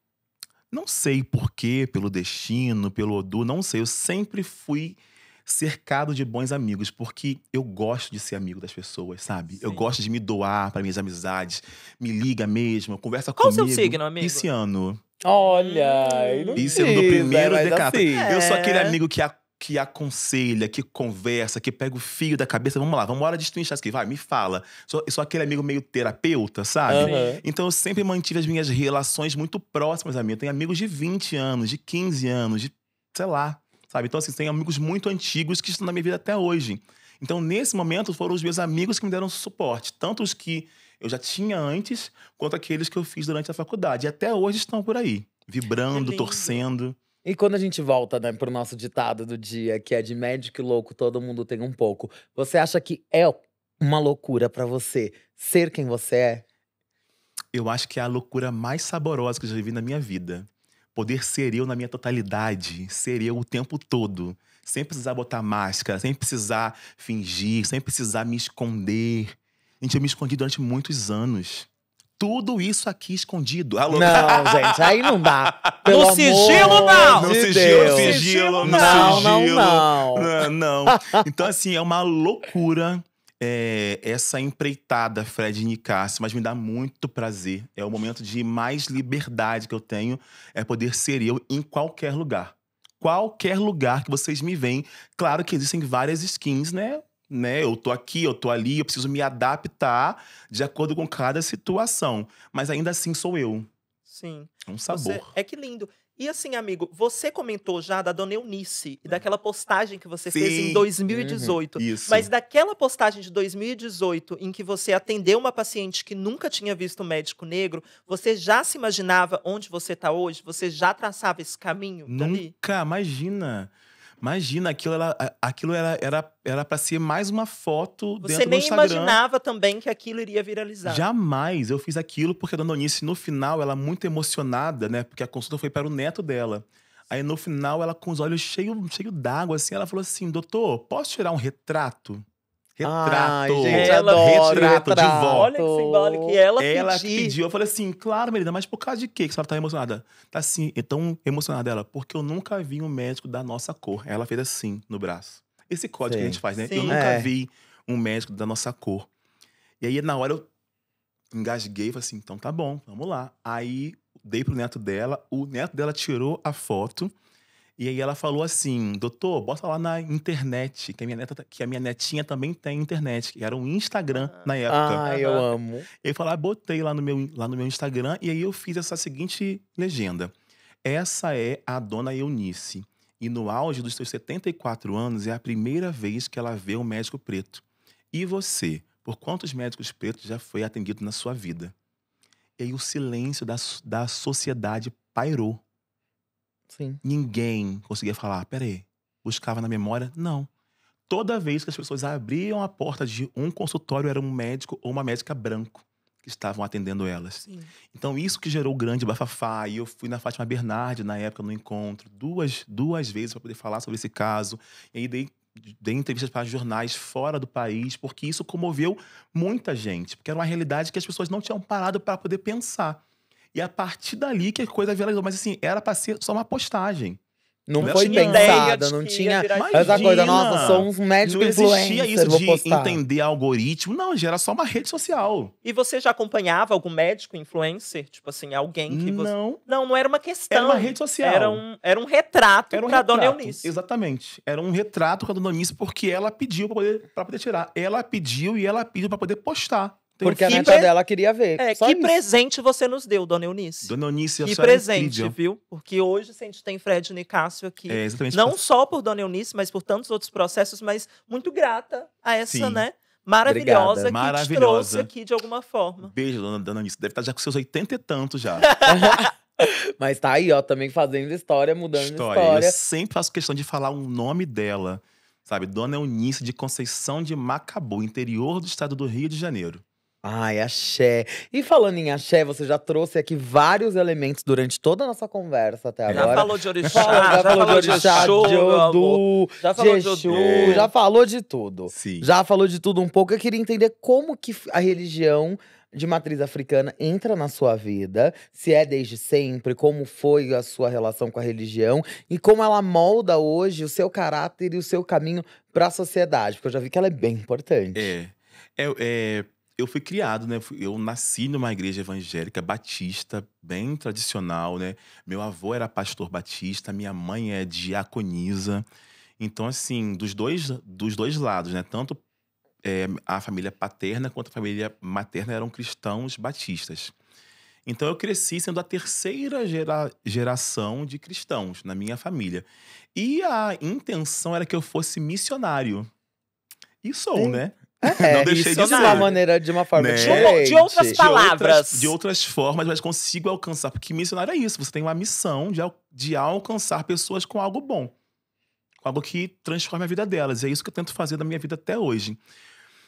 não sei porquê, pelo destino, pelo Odu, não sei. Eu sempre fui cercado de bons amigos, porque eu gosto de ser amigo das pessoas, sabe? Sim. Eu gosto de me doar para minhas amizades. Me liga mesmo, conversa Qual comigo. Qual o seu signo, amigo? Pisciano. Olha, não Pisciano do primeiro é, decata. Assim. Eu sou aquele é. amigo que a que aconselha, que conversa, que pega o fio da cabeça. Vamos lá, vamos embora destrinchar isso aqui. Vai, me fala. Sou, sou aquele amigo meio terapeuta, sabe? Uhum. Então eu sempre mantive as minhas relações muito próximas a mim. Eu tenho amigos de 20 anos, de 15 anos, de sei lá, Sabe? Então, assim, tem amigos muito antigos que estão na minha vida até hoje. Então, nesse momento, foram os meus amigos que me deram suporte, tanto os que eu já tinha antes, quanto aqueles que eu fiz durante a faculdade. E até hoje estão por aí, vibrando, é torcendo. E quando a gente volta né, para o nosso ditado do dia, que é de médico e louco, todo mundo tem um pouco. Você acha que é uma loucura para você ser quem você é? Eu acho que é a loucura mais saborosa que eu já vivi na minha vida poder ser eu na minha totalidade, ser eu o tempo todo, sem precisar botar máscara, sem precisar fingir, sem precisar me esconder. Gente, eu me escondi durante muitos anos. Tudo isso aqui escondido. Alô? Não, gente, aí não dá. *laughs* Pelo no sigilo, não! No sigilo, sigilo, sigilo, não, sigilo. não, não. Não, não. *laughs* Então, assim, é uma loucura é, essa empreitada Fred Nicasse, Nicasio, mas me dá muito prazer. É o momento de mais liberdade que eu tenho, é poder ser eu em qualquer lugar. Qualquer lugar que vocês me veem. Claro que existem várias skins, né? né? Eu tô aqui, eu tô ali, eu preciso me adaptar de acordo com cada situação. Mas ainda assim sou eu. Sim. É um sabor. Você... É que lindo. E assim, amigo, você comentou já da Dona Eunice e daquela postagem que você Sim. fez em 2018. Uhum, isso. Mas daquela postagem de 2018 em que você atendeu uma paciente que nunca tinha visto um médico negro, você já se imaginava onde você está hoje? Você já traçava esse caminho? Nunca, dali? imagina. Imagina, aquilo, era, aquilo era, era, era pra ser mais uma foto Você dentro do Instagram. Você nem imaginava também que aquilo iria viralizar. Jamais. Eu fiz aquilo porque a Dona Onice, no final, ela muito emocionada, né? Porque a consulta foi para o neto dela. Aí, no final, ela com os olhos cheios cheio, d'água, assim, ela falou assim, doutor, posso tirar um retrato? Retrato. Ai, gente, ela adoro, retrato, retrato, de volta. Olha que simbólico. E ela, ela pediu. Eu falei assim, claro, Merida, mas por causa de quê que a senhora tá emocionada? Tá assim, é tão emocionada ela. Porque eu nunca vi um médico da nossa cor. Ela fez assim, no braço. Esse código Sim. que a gente faz, né? Sim. Eu nunca é. vi um médico da nossa cor. E aí, na hora, eu engasguei e falei assim, então tá bom, vamos lá. Aí, dei pro neto dela. O neto dela tirou a foto e aí ela falou assim, doutor, bota lá na internet, que a minha, neta, tá, que a minha netinha também tem internet, que era um Instagram ah. na época. Ah, eu amo. Eu falei, ah, botei lá no, meu, lá no meu Instagram e aí eu fiz essa seguinte legenda. Essa é a dona Eunice. E no auge dos seus 74 anos, é a primeira vez que ela vê um médico preto. E você, por quantos médicos pretos já foi atendido na sua vida? E aí o silêncio da, da sociedade pairou. Sim. Ninguém conseguia falar, peraí, buscava na memória? Não. Toda vez que as pessoas abriam a porta de um consultório, era um médico ou uma médica branco que estavam atendendo elas. Sim. Então, isso que gerou o grande bafafá. E eu fui na Fátima Bernardi, na época, no encontro, duas, duas vezes para poder falar sobre esse caso. E aí dei, dei entrevistas para jornais fora do país, porque isso comoveu muita gente. Porque era uma realidade que as pessoas não tinham parado para poder pensar. E é a partir dali que a coisa viralizou. Mas assim, era pra ser só uma postagem. Não, não foi tinha pensada, não tinha imagina, essa coisa, nossa, sou um médico não existia isso de postar. entender algoritmo, não, já era só uma rede social. E você já acompanhava algum médico influencer? Tipo assim, alguém que você... Não. Não, não era uma questão. Era uma rede social. Era um, era um retrato era um pra retrato, Dona Eunice. Exatamente. Era um retrato pra Dona Eunice porque ela pediu pra poder, pra poder tirar. Ela pediu e ela pediu pra poder postar. Tem Porque a neta pre... dela queria ver. É, que isso. presente você nos deu, dona Eunice. Dona Eunice, a Que é presente, é viu? Porque hoje se a gente tem Fred Nicásio aqui. É, exatamente. Não só por dona Eunice, mas por tantos outros processos, mas muito grata a essa, Sim. né? Maravilhosa Obrigada. que maravilhosa. trouxe aqui de alguma forma. Beijo, dona, dona Eunice. Deve estar já com seus 80 e tantos já. *laughs* mas tá aí, ó, também fazendo história, mudando história. história. Eu sempre faço questão de falar o um nome dela. Sabe, Dona Eunice de Conceição de Macabu, interior do estado do Rio de Janeiro. Ai, axé. E falando em axé, você já trouxe aqui vários elementos durante toda a nossa conversa até agora. Já falou de orixá, já, já falou, de orixá, de Odu, já falou de Exu, já falou de tudo. Sim. Já falou de tudo um pouco. Eu queria entender como que a religião de matriz africana entra na sua vida, se é desde sempre, como foi a sua relação com a religião e como ela molda hoje o seu caráter e o seu caminho para a sociedade, porque eu já vi que ela é bem importante. É. É, é eu fui criado, né? Eu nasci numa igreja evangélica batista, bem tradicional, né? Meu avô era pastor batista, minha mãe é diaconisa. Então, assim, dos dois, dos dois lados, né? Tanto é, a família paterna quanto a família materna eram cristãos batistas. Então, eu cresci sendo a terceira gera, geração de cristãos na minha família. E a intenção era que eu fosse missionário. E sou, né? Sim. né? É, não deixei isso de, de uma maneira, de uma forma né? diferente. De outras palavras. De outras, de outras, formas, mas consigo alcançar. Porque missionário é isso. Você tem uma missão de, de alcançar pessoas com algo bom. Com algo que transforme a vida delas. E é isso que eu tento fazer da minha vida até hoje.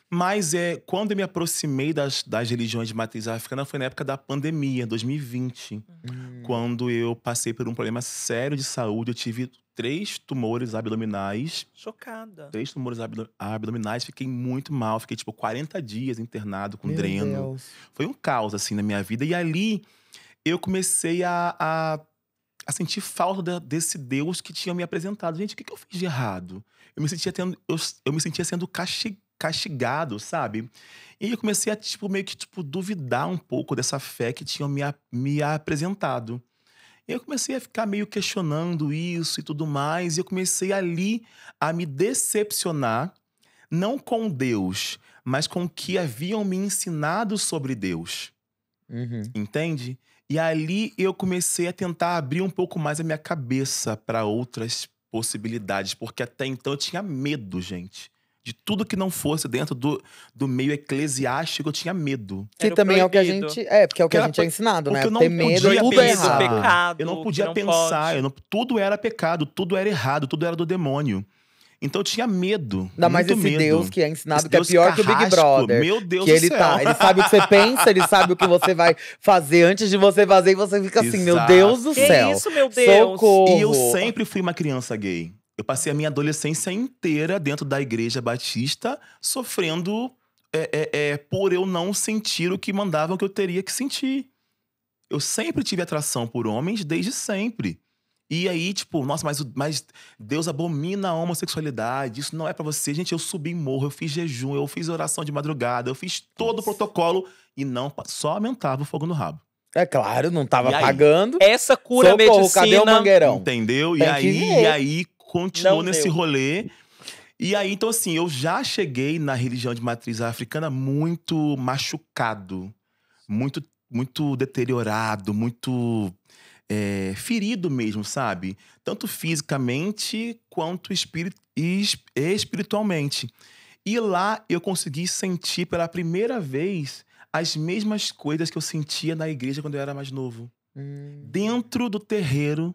Mas é, quando eu me aproximei das, das religiões de matriz africana foi na época da pandemia, 2020. Hum. Quando eu passei por um problema sério de saúde. Eu tive três tumores abdominais. Chocada. Três tumores abdominais. Fiquei muito mal. Fiquei, tipo, 40 dias internado com Meu dreno. Deus. Foi um caos, assim, na minha vida. E ali eu comecei a, a, a sentir falta desse Deus que tinha me apresentado. Gente, o que, que eu fiz de errado? Eu me sentia, tendo, eu, eu me sentia sendo castigado castigado, sabe? E eu comecei a, tipo, meio que, tipo, duvidar um pouco dessa fé que tinham me, me apresentado. Eu comecei a ficar meio questionando isso e tudo mais, e eu comecei ali a me decepcionar, não com Deus, mas com o que haviam me ensinado sobre Deus. Uhum. Entende? E ali eu comecei a tentar abrir um pouco mais a minha cabeça para outras possibilidades, porque até então eu tinha medo, gente de tudo que não fosse dentro do, do meio eclesiástico, eu tinha medo. Que também é o que a gente. É, porque é o que, porque a gente é ensinado, né? Eu não Ter medo podia é tudo pensar, é Pecado, eu não podia não pensar, eu não, tudo era pecado, tudo era errado, tudo era do demônio. Então eu tinha medo. Ainda mais esse medo. Deus que é ensinado esse que é Deus é pior carrasco, que o Big Brother. Meu Deus que do ele tá, céu. Tá, ele sabe o que você pensa, ele sabe o que você vai fazer antes de você fazer e você fica assim, meu Deus do céu. É isso, meu Deus. Socorro. E eu sempre fui uma criança gay eu passei a minha adolescência inteira dentro da igreja batista, sofrendo é, é, é, por eu não sentir o que mandavam que eu teria que sentir. Eu sempre tive atração por homens, desde sempre. E aí, tipo, nossa, mas, mas Deus abomina a homossexualidade, isso não é para você. Gente, eu subi morro, eu fiz jejum, eu fiz oração de madrugada, eu fiz todo o protocolo e não, só aumentava o fogo no rabo. É claro, não tava pagando. Essa cura Socorro, medicina. Cadê o mangueirão? Entendeu? e aí, e aí, continuou Não nesse deu. rolê. E aí, então, assim, eu já cheguei na religião de matriz africana muito machucado, muito, muito deteriorado, muito é, ferido mesmo, sabe? Tanto fisicamente quanto espirit espiritualmente. E lá eu consegui sentir pela primeira vez as mesmas coisas que eu sentia na igreja quando eu era mais novo. Hum. Dentro do terreiro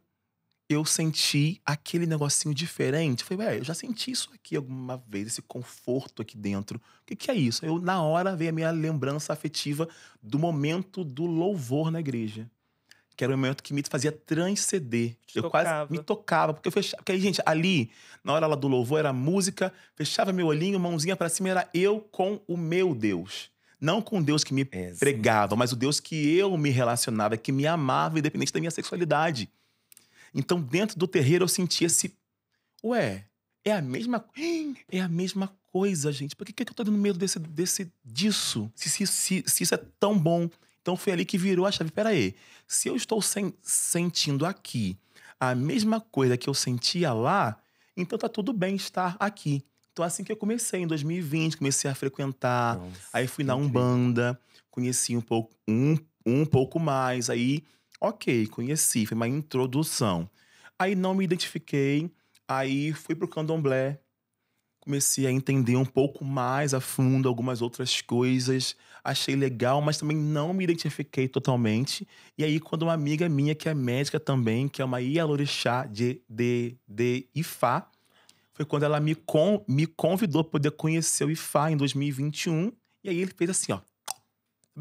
eu senti aquele negocinho diferente. Eu falei, ué, eu já senti isso aqui alguma vez, esse conforto aqui dentro. O que, que é isso? Eu, na hora, veio a minha lembrança afetiva do momento do louvor na igreja. Que era o momento que me fazia transcender. Te eu tocava. quase me tocava. Porque eu fechava. Porque aí, gente, ali, na hora lá do louvor, era música, fechava meu olhinho, mãozinha para cima, era eu com o meu Deus não com Deus que me é, pregava, mas o Deus que eu me relacionava, que me amava, independente da minha sexualidade. Então, dentro do terreiro, eu sentia esse. Ué, é a mesma. *gasps* É a mesma coisa, gente. Por que, que eu tô dando medo desse, desse, disso? Se, se, se, se isso é tão bom. Então foi ali que virou a chave. Peraí, se eu estou sen sentindo aqui a mesma coisa que eu sentia lá, então tá tudo bem estar aqui. Então assim que eu comecei, em 2020, comecei a frequentar. Nossa, aí fui na Umbanda, conheci um pouco, um, um pouco mais. Aí Ok, conheci, foi uma introdução. Aí não me identifiquei, aí fui pro candomblé, comecei a entender um pouco mais a fundo algumas outras coisas, achei legal, mas também não me identifiquei totalmente. E aí, quando uma amiga minha, que é médica também, que é uma Ialorixá de, de, de Ifá, foi quando ela me, con me convidou para poder conhecer o Ifá em 2021. E aí ele fez assim, ó.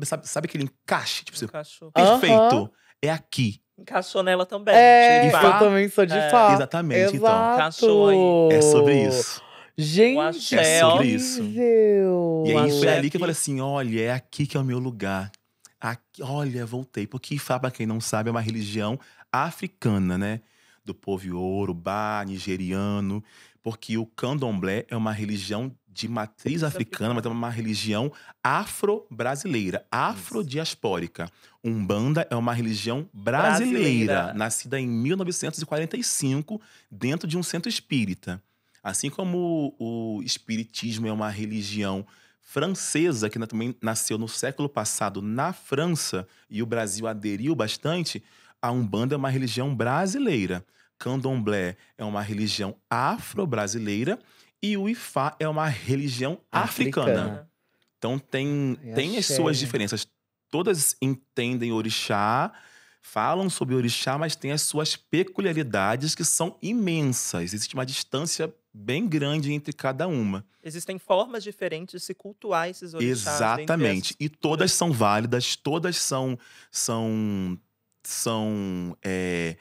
Sabe, sabe aquele encaixe? Tipo, assim, perfeito. Uhum é aqui. Encaixou nela também. É, isso eu também sou de é. Fato. Exatamente, Exato. então. Encaixou aí. É sobre isso. Gente, é sobre isso. E aí foi ali que eu falei assim: olha, é aqui que é o meu lugar. Aqui, olha, voltei. Porque Ifá, para quem não sabe, é uma religião africana, né? Do povo Yorubá, nigeriano. Porque o candomblé é uma religião de matriz africana, mas é uma religião afro-brasileira, afrodiaspórica. Umbanda é uma religião brasileira, brasileira, nascida em 1945 dentro de um centro espírita. Assim como o espiritismo é uma religião francesa que também nasceu no século passado na França e o Brasil aderiu bastante, a Umbanda é uma religião brasileira. Candomblé é uma religião afro-brasileira e o Ifá é uma religião africana. africana. Então tem, tem as suas diferenças. Todas entendem orixá, falam sobre orixá, mas tem as suas peculiaridades que são imensas. Existe uma distância bem grande entre cada uma. Existem formas diferentes de se cultuar esses orixás. Exatamente. E todas são válidas, todas são são são é,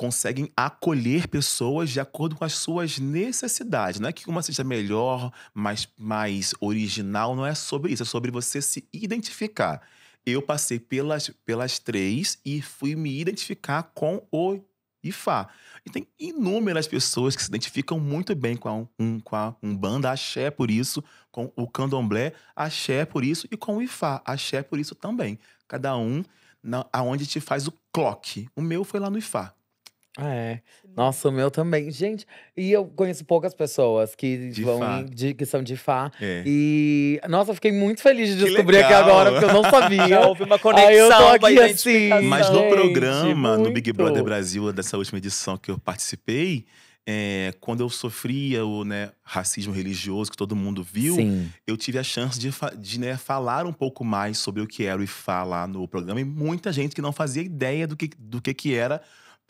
conseguem acolher pessoas de acordo com as suas necessidades. Não é que uma seja melhor, mas mais original, não é sobre isso, é sobre você se identificar. Eu passei pelas, pelas três e fui me identificar com o Ifá. E tem inúmeras pessoas que se identificam muito bem com a, um, com a Umbanda, axé por isso, com o candomblé, axé por isso, e com o Ifá, axé por isso também. Cada um na, aonde te faz o clock. O meu foi lá no Ifá. É. Nossa, o meu também. Gente, e eu conheço poucas pessoas que de vão de, que são de Fá. É. E nossa, fiquei muito feliz de descobrir aqui agora, porque eu não sabia. *laughs* Já houve uma conexão, Aí eu tô aqui assim. Mas no programa, no Big Brother Brasil, dessa última edição que eu participei, é, quando eu sofria o né, racismo religioso que todo mundo viu, Sim. eu tive a chance de, de né, falar um pouco mais sobre o que era o IFA lá no programa. E muita gente que não fazia ideia do que, do que, que era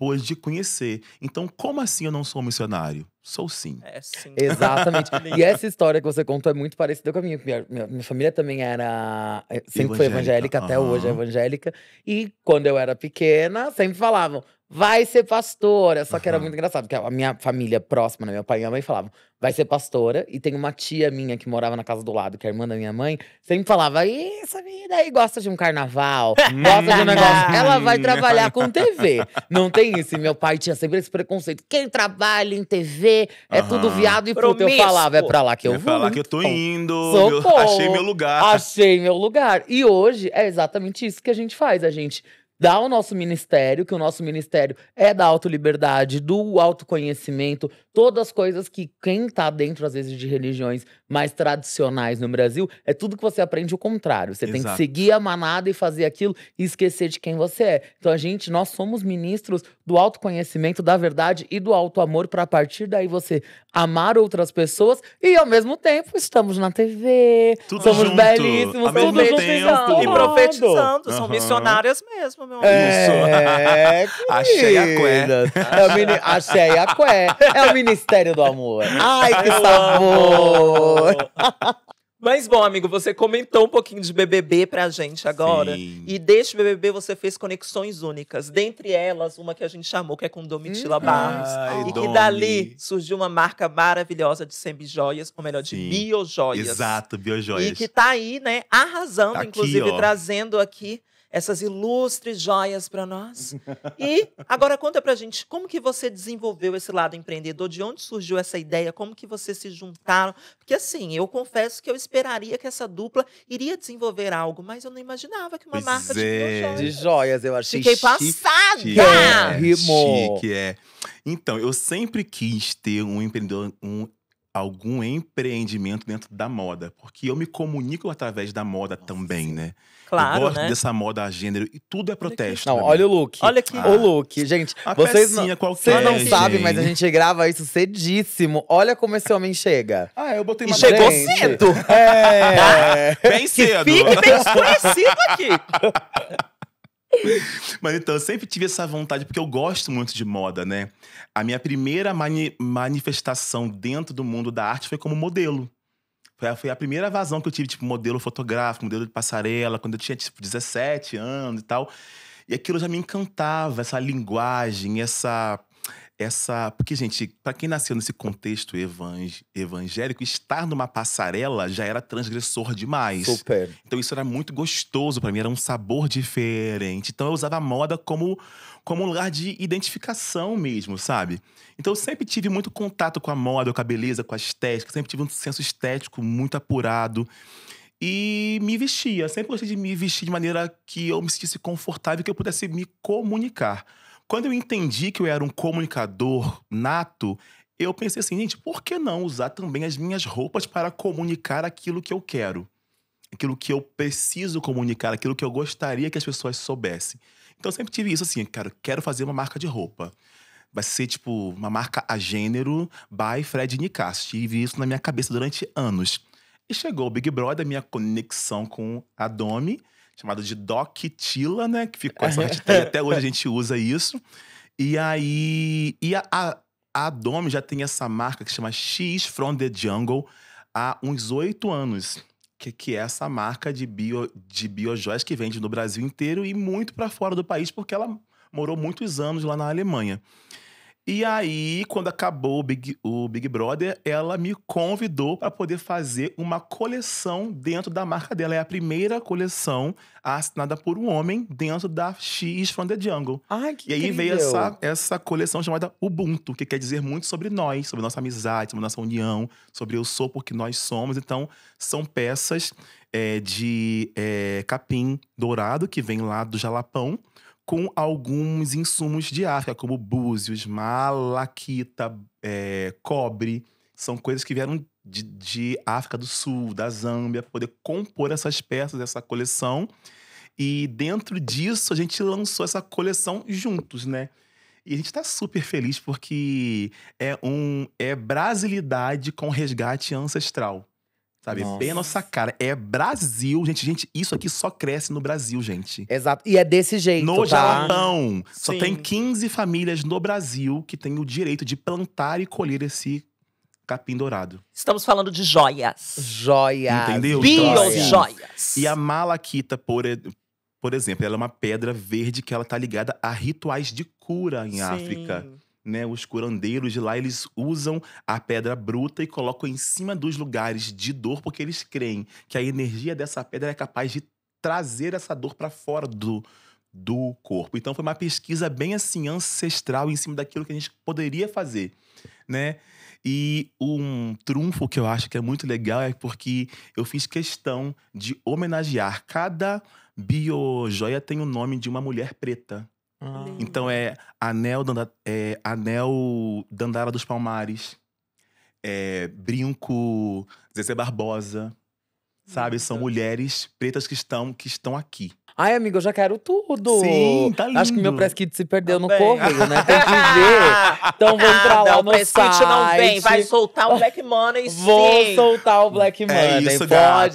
depois de conhecer. Então, como assim eu não sou missionário? Sou sim. É sim. Exatamente. *laughs* e essa história que você contou é muito parecida com a minha. Minha, minha família também era. Eh, sempre evangélica. foi evangélica, até hoje é evangélica. E quando eu era pequena, sempre falavam: vai ser pastora. Só que era muito engraçado, porque a minha família próxima, né, meu pai e minha mãe falavam, vai ser pastora. E tem uma tia minha que morava na casa do lado, que é a irmã da minha mãe, sempre falava, essa vida aí gosta de um carnaval, gosta de um negócio. *laughs* Ela vai hum. trabalhar com TV. Não tem isso. E meu pai tinha sempre esse preconceito. Quem trabalha em TV é uhum. tudo viado e puta. Eu falava, é pra lá que eu, vou. É pra lá que eu tô então, indo. Socorro. achei meu lugar. Achei meu lugar. E hoje é exatamente isso que a gente faz. A gente dá ao nosso ministério, que o nosso ministério é da autoliberdade, do autoconhecimento, todas as coisas que quem está dentro, às vezes, de religiões mais tradicionais no Brasil, é tudo que você aprende o contrário. Você Exato. tem que seguir a manada e fazer aquilo e esquecer de quem você é. Então, a gente, nós somos ministros do autoconhecimento, da verdade e do auto-amor, para a partir daí você amar outras pessoas e, ao mesmo tempo, estamos na TV, tudo somos junto, belíssimos, tudo junto. E profetizando, uhum. são missionárias mesmo meu amigo. É, achei *laughs* a É o mini... Achei a cué. É o Ministério do Amor. Ai, que sabor! Mas bom, amigo, você comentou um pouquinho de BBB pra gente agora. Sim. E deste BBB você fez conexões únicas. Dentre elas, uma que a gente chamou, que é com Domitila hum. Barros. Ai, e Domi. que dali surgiu uma marca maravilhosa de semi-joias, ou melhor, de biojoias. Exato, biojoias. E que tá aí, né, arrasando, tá aqui, inclusive, ó. trazendo aqui essas ilustres joias para nós. *laughs* E agora conta para a gente, como que você desenvolveu esse lado empreendedor? De onde surgiu essa ideia? Como que vocês se juntaram? Porque assim, eu confesso que eu esperaria que essa dupla iria desenvolver algo, mas eu não imaginava que uma pois marca é. de joias. De joias, eu achei Fiquei passada! É, chique, é, Rimou. chique, é. Então, eu sempre quis ter um empreendedor, um algum empreendimento dentro da moda, porque eu me comunico através da moda Nossa. também, né? Claro, eu gosto né? dessa moda a gênero e tudo é protesto. Não, olha o look. Olha aqui. Ah. O look, gente. A vocês não, qualquer, vocês não sabem, mas a gente grava isso cedíssimo. Olha como esse homem chega. Ah, eu botei uma e chegou gente. cedo. É. *laughs* bem cedo. Que fique bem escurecido aqui. *laughs* *laughs* Mas então, eu sempre tive essa vontade, porque eu gosto muito de moda, né? A minha primeira mani manifestação dentro do mundo da arte foi como modelo. Foi a, foi a, primeira vazão que eu tive, tipo, modelo fotográfico, modelo de passarela, quando eu tinha, tipo, 17 anos e tal. E aquilo já me encantava, essa linguagem, essa essa. Porque, gente, para quem nasceu nesse contexto evangélico, estar numa passarela já era transgressor demais. Super. Então isso era muito gostoso para mim, era um sabor diferente. Então eu usava a moda como, como um lugar de identificação mesmo, sabe? Então eu sempre tive muito contato com a moda, com a beleza, com a estética, sempre tive um senso estético muito apurado e me vestia. Sempre gostei de me vestir de maneira que eu me sentisse confortável e que eu pudesse me comunicar. Quando eu entendi que eu era um comunicador nato, eu pensei assim, gente, por que não usar também as minhas roupas para comunicar aquilo que eu quero? Aquilo que eu preciso comunicar, aquilo que eu gostaria que as pessoas soubessem. Então eu sempre tive isso assim, cara, quero fazer uma marca de roupa. Vai ser tipo uma marca a gênero by Fred Nicasso. Tive isso na minha cabeça durante anos. E chegou o Big Brother, minha conexão com a Domi chamado de Doc Tila, né? Que ficou essa hashtag *laughs* até hoje a gente usa isso. E aí. E a, a, a Domi já tem essa marca que chama X From the Jungle há uns oito anos. Que, que é essa marca de, bio, de biojoias que vende no Brasil inteiro e muito para fora do país, porque ela morou muitos anos lá na Alemanha. E aí, quando acabou o Big, o Big Brother, ela me convidou para poder fazer uma coleção dentro da marca dela. É a primeira coleção assinada por um homem dentro da X from the Jungle. Ai, que e aí incrível. veio essa, essa coleção chamada Ubuntu, que quer dizer muito sobre nós, sobre nossa amizade, sobre nossa união, sobre eu sou porque nós somos. Então, são peças é, de é, capim dourado que vem lá do Jalapão com alguns insumos de África, como búzios, malaquita, é, cobre. São coisas que vieram de, de África do Sul, da Zâmbia, para poder compor essas peças, essa coleção. E dentro disso, a gente lançou essa coleção juntos, né? E a gente está super feliz porque é um é brasilidade com resgate ancestral. Sabe? Nossa. Bem a nossa cara. É Brasil, gente. Gente, isso aqui só cresce no Brasil, gente. Exato. E é desse jeito. No tá? Jalapão. Sim. Só tem 15 famílias no Brasil que têm o direito de plantar e colher esse capim dourado. Estamos falando de joias. Joias. Entendeu? Bio-joias. E a malaquita, por, por exemplo, ela é uma pedra verde que ela tá ligada a rituais de cura em Sim. África né, os curandeiros de lá, eles usam a pedra bruta e colocam em cima dos lugares de dor, porque eles creem que a energia dessa pedra é capaz de trazer essa dor para fora do, do corpo. Então foi uma pesquisa bem assim ancestral em cima daquilo que a gente poderia fazer, né? E um trunfo que eu acho que é muito legal é porque eu fiz questão de homenagear cada biojoia tem o nome de uma mulher preta. Ah. Então é anel, danda, é anel Dandara dos Palmares, é brinco Zezé Barbosa, sabe? São mulheres pretas que estão, que estão aqui. Ai, amigo, eu já quero tudo. Sim, tá lindo. Acho que meu press kit se perdeu tá no bem. correio, né? Tem que ver. Então vamos pra lá não, no press site. Kit não vem, vai soltar o Black Money *laughs* sim. Vou soltar o Black é Money. É isso, Pode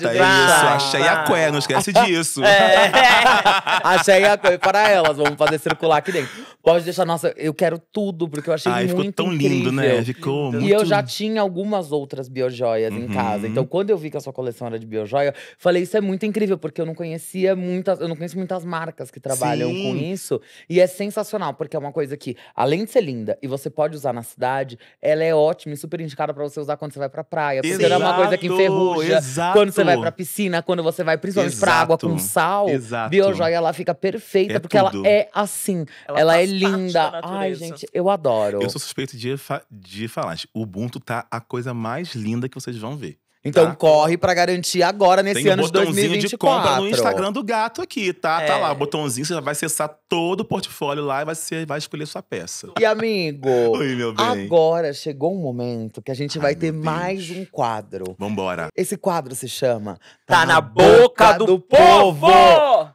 gata, é isso. Achei a Cué, não esquece *laughs* disso. É. *laughs* Achei a Cué para elas, vamos fazer circular aqui dentro. Pode deixar, nossa, eu quero tudo, porque eu achei Ai, muito ficou tão incrível. lindo, né? Ficou muito... E eu já tinha algumas outras biojoias uhum. em casa. Então quando eu vi que a sua coleção era de biojoia, falei, isso é muito incrível, porque eu não conhecia muitas eu não conheço muitas marcas que trabalham Sim. com isso. E é sensacional, porque é uma coisa que, além de ser linda e você pode usar na cidade, ela é ótima e super indicada para você usar quando você vai pra praia. Porque exato, ela é uma coisa que enferruja. Exato. Quando você vai pra piscina, quando você vai, principalmente exato, pra água com sal, exato. Biojoia ela fica perfeita, é porque tudo. ela é assim. Ela, ela é linda. Ai, gente, eu adoro. Eu sou suspeito de, fa de falar. O Ubuntu tá a coisa mais linda que vocês vão ver. Então tá. corre para garantir agora nesse Tem ano um de 2024. de compra no Instagram do gato aqui, tá? tá é. Tá lá, o botãozinho, você vai acessar todo o portfólio lá e vai, vai escolher sua peça. E amigo, *laughs* Oi, meu bem. agora chegou um momento que a gente Ai, vai ter mais um quadro. Vambora. Esse quadro se chama Tá, tá na, boca, boca do, do, povo!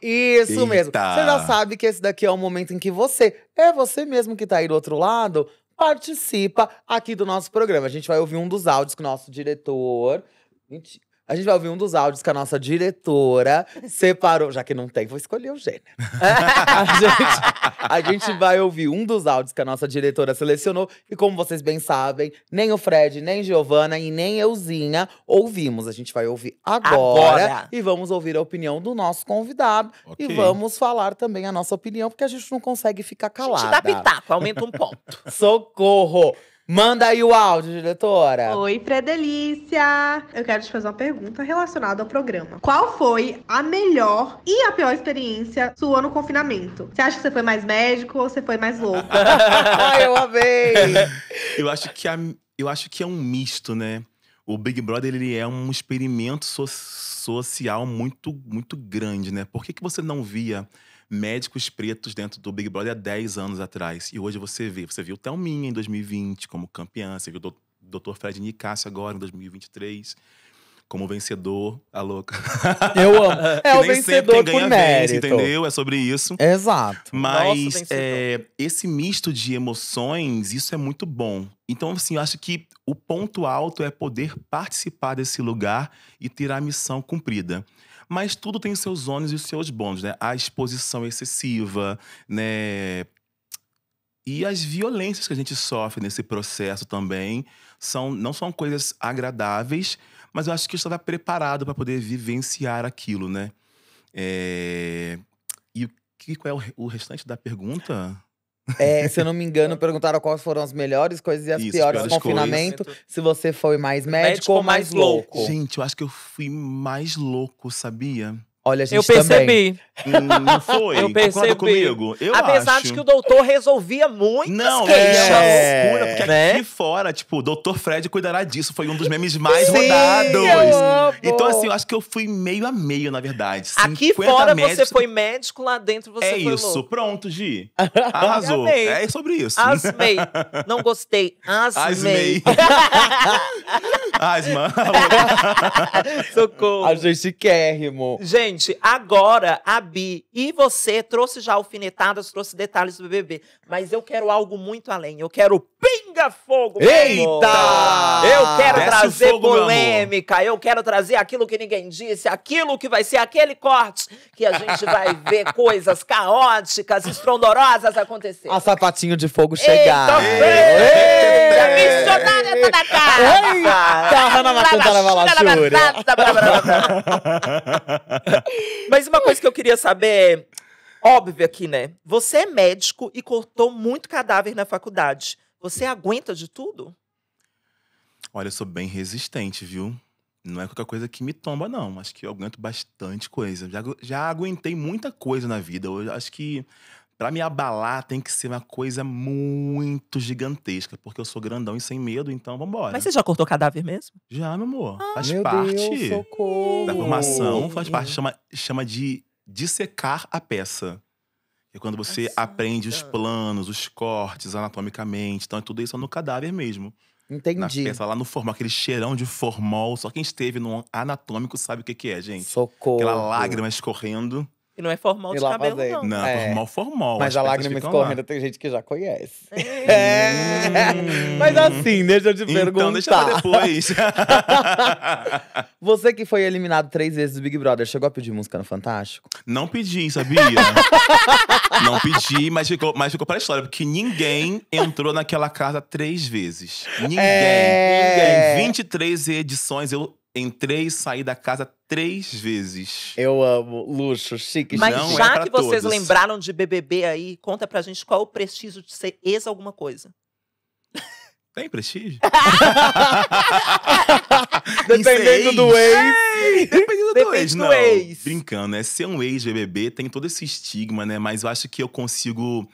Isso Eita. mesmo. Você já sabe que esse daqui é o momento em que você, é você mesmo que tá aí do outro lado, participa aqui do nosso programa. A gente vai ouvir um dos áudios que o nosso diretor Mentira. A gente vai ouvir um dos áudios que a nossa diretora separou, já que não tem, vou escolher o gênero. *laughs* a, gente, a gente vai ouvir um dos áudios que a nossa diretora selecionou. E como vocês bem sabem, nem o Fred, nem Giovana e nem euzinha ouvimos. A gente vai ouvir agora, agora. e vamos ouvir a opinião do nosso convidado. Okay. E vamos falar também a nossa opinião, porque a gente não consegue ficar calado. A gente dá pitaco, aumenta um ponto. Socorro! Manda aí o áudio, diretora. Oi, Fredelícia. Eu quero te fazer uma pergunta relacionada ao programa. Qual foi a melhor e a pior experiência sua no confinamento? Você acha que você foi mais médico ou você foi mais louco? Ai, *laughs* eu amei! eu, acho que a, eu acho que é um misto, né? O Big Brother ele é um experimento so social muito, muito grande, né? Por que, que você não via médicos pretos dentro do Big Brother há 10 anos atrás. E hoje você vê. Você viu Thelminha em 2020 como campeã, você viu o Dr. Fred Nicásio agora em 2023 como vencedor, a tá louca. Eu amo. *laughs* É o vencedor por mérito. Vence, entendeu? É sobre isso. Exato. Mas Nossa, é, esse misto de emoções, isso é muito bom. Então, assim, eu acho que o ponto alto é poder participar desse lugar e ter a missão cumprida. Mas tudo tem os seus ônus e os seus bônus, né? A exposição excessiva, né? E as violências que a gente sofre nesse processo também são, não são coisas agradáveis, mas eu acho que eu estava tá preparado para poder vivenciar aquilo, né? É... E qual é o restante da pergunta? É, se eu não me engano, perguntaram quais foram as melhores coisas e as Isso, piores, do confinamento. Coisas. Se você foi mais médico, médico ou mais, mais louco. Gente, eu acho que eu fui mais louco, sabia? Olha, a gente eu percebi. Hum, não foi. Eu percebi. Acorda comigo. Eu Apesar acho. de que o doutor resolvia muitas Não, queixas. É porque né? aqui fora, tipo, o doutor Fred cuidará disso. Foi um dos memes mais Sim, rodados. Então, assim, eu acho que eu fui meio a meio, na verdade. Aqui fora médicos... você foi médico, lá dentro você é foi. É isso, pronto, Gi. *laughs* Arrasou. Amei. É sobre isso. Asmei. Não gostei. Asmei. Asmei. *laughs* Asma. Ah, *laughs* Socorro. A gente quérrimo. Gente, agora a Bi e você trouxe já alfinetadas, trouxe detalhes do BBB, mas eu quero algo muito além. Eu quero Pega fogo! Eita! Eu quero Desce trazer fogo, polêmica, eu quero trazer aquilo que ninguém disse, aquilo que vai ser aquele corte que a gente vai *laughs* ver coisas caóticas, estrondorosas acontecer. A sapatinho de fogo chegar. Eita! Eita! Eita! Missionária tá na casa! Eita! Rana Matutana tá Mas uma coisa que eu queria saber óbvio aqui, né? Você é médico e cortou muito cadáver na faculdade. Você aguenta de tudo? Olha, eu sou bem resistente, viu? Não é qualquer coisa que me tomba, não. Acho que eu aguento bastante coisa. Já, já aguentei muita coisa na vida. Eu acho que para me abalar tem que ser uma coisa muito gigantesca, porque eu sou grandão e sem medo, então vambora. Mas você já cortou cadáver mesmo? Já, meu amor. Ah, faz meu parte Deus, da formação, faz parte, chama, chama de dissecar a peça é quando você aprende os então. planos, os cortes anatomicamente. Então, é tudo isso no cadáver mesmo. Entendi. Na peça, lá no formal, aquele cheirão de formol. Só quem esteve no anatômico sabe o que, que é, gente. Socorro. Aquela lágrima escorrendo não é formal de cabelo, fazer. não. Não, é, é. formal, formal. Mas a é lágrima é escorrendo tem gente que já conhece. É. *laughs* Mas assim, deixa eu te então, perguntar. Então deixa pra depois. *laughs* Você que foi eliminado três vezes do Big Brother, chegou a pedir música no Fantástico? Não pedi, sabia? *laughs* não pedi, mas ficou, mas ficou pra história. Porque ninguém entrou naquela casa três vezes. Ninguém. É... Ninguém. 23 edições eu entrei e saí da casa três vezes. Eu amo. Luxo, chique. Mas não já é que vocês todos. lembraram de BBB aí, conta pra gente qual é o prestígio de ser ex alguma coisa. Tem prestígio? *laughs* É. Dependendo do ex. Dependendo do ex, não. ex. Brincando, né? Ser um ex-BBB tem todo esse estigma, né? Mas eu acho que eu consigo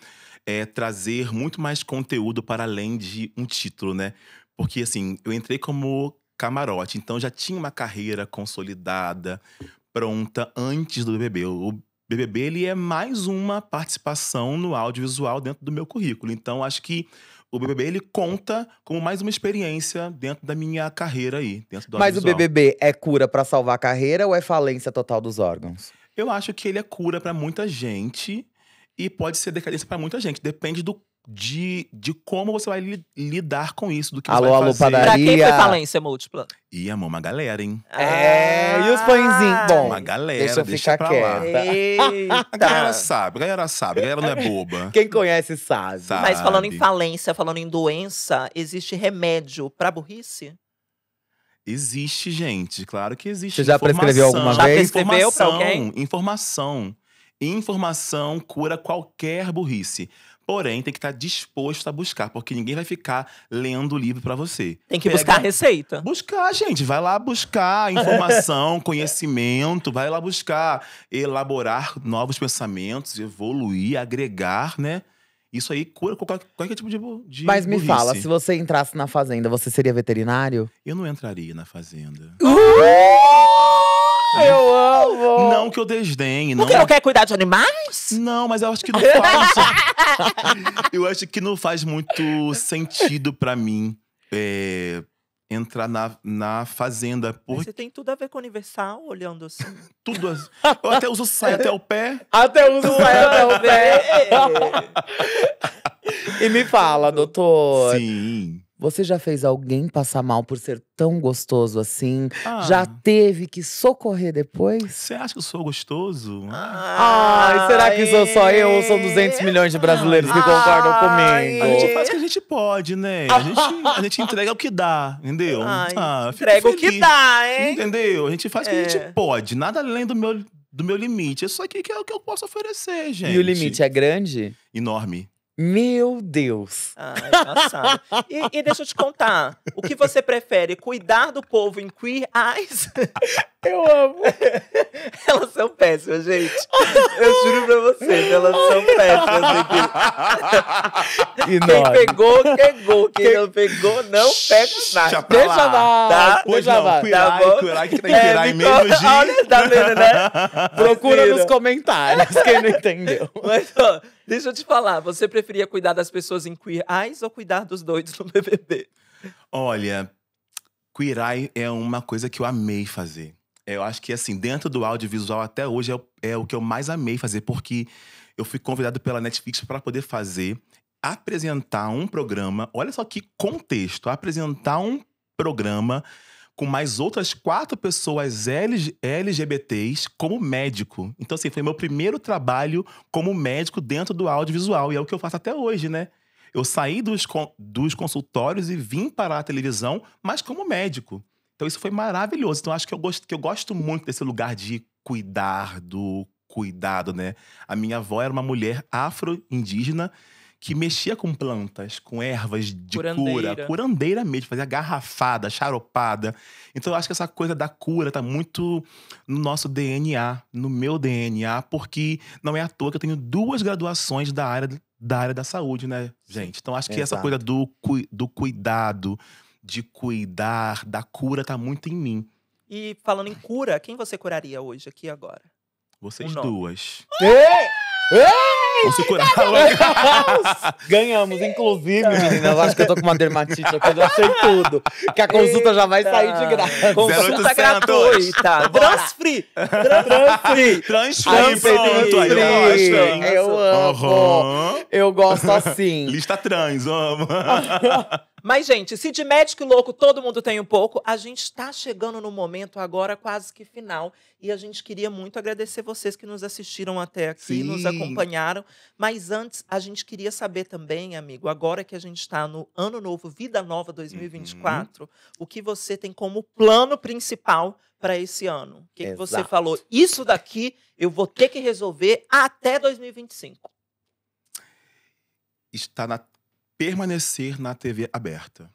é, trazer muito mais conteúdo para além de um título, né? Porque, assim, eu entrei como camarote. Então já tinha uma carreira consolidada, pronta antes do BBB. O BBB ele é mais uma participação no audiovisual dentro do meu currículo. Então acho que o BBB ele conta como mais uma experiência dentro da minha carreira aí, dentro do Mas o BBB é cura para salvar a carreira ou é falência total dos órgãos? Eu acho que ele é cura para muita gente e pode ser decadência para muita gente. Depende do de, de como você vai li, lidar com isso, do que alô, você vai alô, fazer. Padaria. Pra quem foi falência múltipla? E amou uma galera, hein? É, ah, e os pãezinhos? Ah. Bom, uma galera, deixa eu ficar quieta. Eita. A galera sabe, a galera sabe, a galera não é boba. *laughs* Quem conhece sabe. sabe. Mas falando em falência, falando em doença, existe remédio pra burrice? Existe, gente. Claro que existe. Você já informação. prescreveu alguma já vez? Já prescreveu pra alguém? Informação. Informação cura qualquer burrice. Porém, tem que estar tá disposto a buscar, porque ninguém vai ficar lendo o livro para você. Tem que Pega... buscar a receita. Buscar, gente. Vai lá buscar *laughs* informação, conhecimento, vai lá buscar elaborar novos pensamentos, evoluir, agregar, né? Isso aí cura qualquer, qualquer tipo de, de Mas me fala, se você entrasse na fazenda, você seria veterinário? Eu não entraria na fazenda. Uh! Eu amo! Não que eu desdenhe, não. Porque não quer cuidar de animais? Não, mas eu acho que não *laughs* faz. eu acho que não faz muito sentido pra mim é, entrar na, na fazenda. Você tem tudo a ver com Universal, olhando assim. tudo. A... Eu até uso saia até o pé. Até uso saia até o pé. *laughs* e me fala, doutor. Sim. Você já fez alguém passar mal por ser tão gostoso assim? Ah. Já teve que socorrer depois? Você acha que eu sou gostoso? Ah, Ai, será que sou só eu ou são 200 milhões de brasileiros que concordam comigo? A gente faz o que a gente pode, né? A gente, a gente entrega o que dá, entendeu? ah, entrega o que dá, hein? Entendeu? A gente faz o que é. a gente é. pode, nada além do meu, do meu limite. É só que, que é o que eu posso oferecer, gente. E o limite é grande? Enorme. Meu Deus! Ai, engraçado. e, e, deixa eu te contar, o que você prefere, cuidar do povo em queer eyes? *laughs* Eu amo! *laughs* elas são péssimas, gente. Eu juro pra vocês, elas são péssimas aqui. *laughs* quem pegou, pegou. Quem, não pegou, não pega nada. Deixa lá. Tá? Pois Deixa não, lá. Queer tá eye, queer eye, que tá em queer eye é, menos de... Olha, tá vendo, né? Procura nos comentários, quem não entendeu. Mas, ó... Deixa eu te falar, você preferia cuidar das pessoas em Queer Eyes ou cuidar dos doidos no BBB? Olha, Queer Eye é uma coisa que eu amei fazer. Eu acho que, assim, dentro do audiovisual até hoje é, é o que eu mais amei fazer, porque eu fui convidado pela Netflix para poder fazer, apresentar um programa. Olha só que contexto! Apresentar um programa com mais outras quatro pessoas LGBTs como médico. Então, assim, foi meu primeiro trabalho como médico dentro do audiovisual. E é o que eu faço até hoje, né? Eu saí dos, dos consultórios e vim para a televisão, mas como médico. Então, isso foi maravilhoso. Então, acho que eu gosto, que eu gosto muito desse lugar de cuidar do cuidado, né? A minha avó era uma mulher afro-indígena que mexia com plantas, com ervas de curandeira. cura, curandeira mesmo, fazia garrafada, charopada. Então eu acho que essa coisa da cura tá muito no nosso DNA, no meu DNA, porque não é à toa que eu tenho duas graduações da área da, área da saúde, né, gente? Então acho que Exato. essa coisa do, do cuidado, de cuidar, da cura tá muito em mim. E falando em cura, quem você curaria hoje aqui agora? Vocês duas. Ei! Ei! Você *laughs* Ganhamos, inclusive, meninas. Eu acho que eu tô com uma dermatite aqui, eu sei tudo. Que a consulta Eita. já vai sair de graça. Consulta gratuita. Transfree. Transfree. Transfree, pronto. Aí eu gosto. Eu amo. Uhum. Eu gosto assim. Lista trans, amo. *laughs* Mas, gente, se de médico louco todo mundo tem um pouco, a gente está chegando no momento agora quase que final. E a gente queria muito agradecer vocês que nos assistiram até aqui, Sim. nos acompanharam. Mas antes, a gente queria saber também, amigo, agora que a gente está no Ano Novo, Vida Nova 2024, uhum. o que você tem como plano principal para esse ano? O que, que, você falou? Isso daqui eu vou ter que resolver até 2025. Está na permanecer na TV aberta.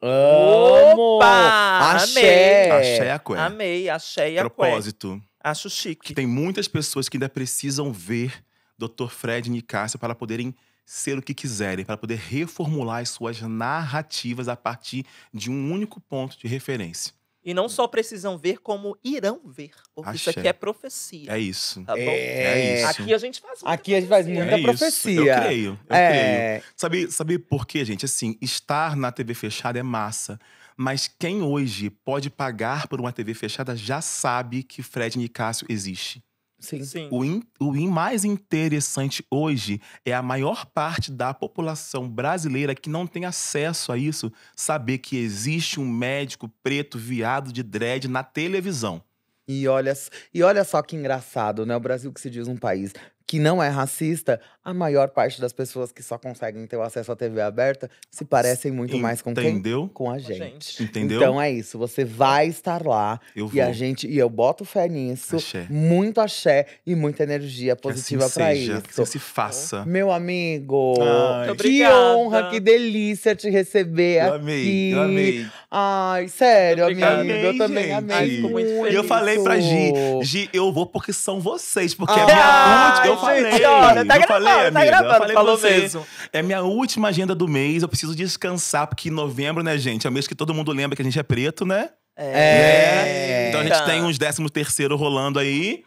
Opa! Achei! Amei. a cué. Amei, axé é a cué. Propósito. Acho chique. Que tem muitas pessoas que ainda precisam ver Dr. Fred Nicásio para poderem ser o que quiserem, para poder reformular as suas narrativas a partir de um único ponto de referência. E não só precisam ver, como irão ver. Porque Axé. isso aqui é profecia. É isso. Tá é... é... isso. Aqui a gente faz muita Aqui a gente faz muita é profecia. Isso. Eu creio, eu é... creio. Sabe, sabe por quê, gente? Assim, estar na TV fechada é massa. Mas quem hoje pode pagar por uma TV fechada já sabe que Fred Nicásio existe. Sim. Sim. O, in, o in mais interessante hoje é a maior parte da população brasileira que não tem acesso a isso saber que existe um médico preto viado de dread na televisão. E olha, e olha só que engraçado, né? O Brasil que se diz um país que não é racista, a maior parte das pessoas que só conseguem ter o acesso à TV aberta se parecem muito Entendeu? mais com quem? Com a gente. Entendeu? Então é isso, você vai estar lá eu e vou. a gente e eu boto fé nisso, axé. muito axé e muita energia assim positiva assim para isso. Que se faça. Meu amigo, Ai, que obrigada. honra, que delícia te receber eu amei, aqui. Eu amei. Ai, sério, obrigada. amigo, eu também amei. Ai, muito feliz. E eu falei pra Gi, Gi, eu vou porque são vocês, porque ah, é minha ah, última eu falei, olha, tá, tá eu gravando, tá amiga, tá gravando, falei você, mesmo. É minha última agenda do mês, eu preciso descansar, porque novembro, né, gente, é o mês que todo mundo lembra que a gente é preto, né? É. é. é. Então a gente tem tá. uns 13 terceiro rolando aí.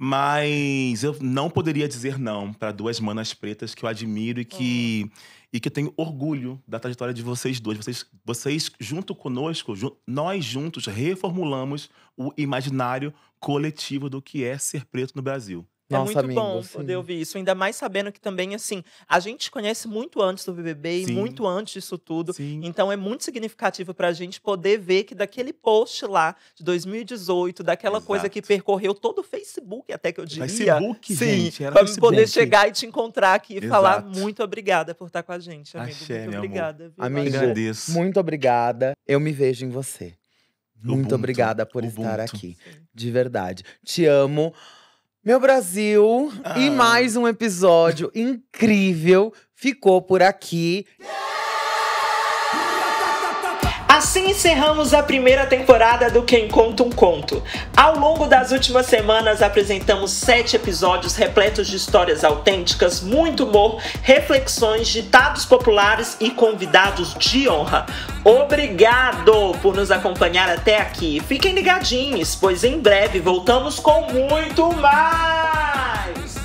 Mas eu não poderia dizer não para duas manas pretas que eu admiro e que, hum. e que eu tenho orgulho da trajetória de vocês duas. Vocês, vocês junto conosco, nós juntos, reformulamos o imaginário coletivo do que é ser preto no Brasil. É Nossa, é muito amigo, bom sim. poder assim. ouvir isso, ainda mais sabendo que também, assim, a gente conhece muito antes do BBB sim. e muito antes disso tudo. Sim. Então é muito significativo pra gente poder ver que daquele post lá de 2018, daquela Exato. coisa que percorreu todo o Facebook, até que eu diria. Facebook, sim, gente, era pra Facebook. poder chegar e te encontrar aqui e Exato. falar muito obrigada por estar com a gente, amigo. Axé, muito obrigada. Amigo, agradeço. muito obrigada. Eu me vejo em você. Muito obrigada por Ubuntu. estar aqui. De verdade. Te amo. Meu Brasil, ah. e mais um episódio incrível ficou por aqui. Yeah! Assim encerramos a primeira temporada do Quem Conta um Conto. Ao longo das últimas semanas apresentamos sete episódios repletos de histórias autênticas, muito humor, reflexões, ditados populares e convidados de honra. Obrigado por nos acompanhar até aqui. Fiquem ligadinhos, pois em breve voltamos com muito mais!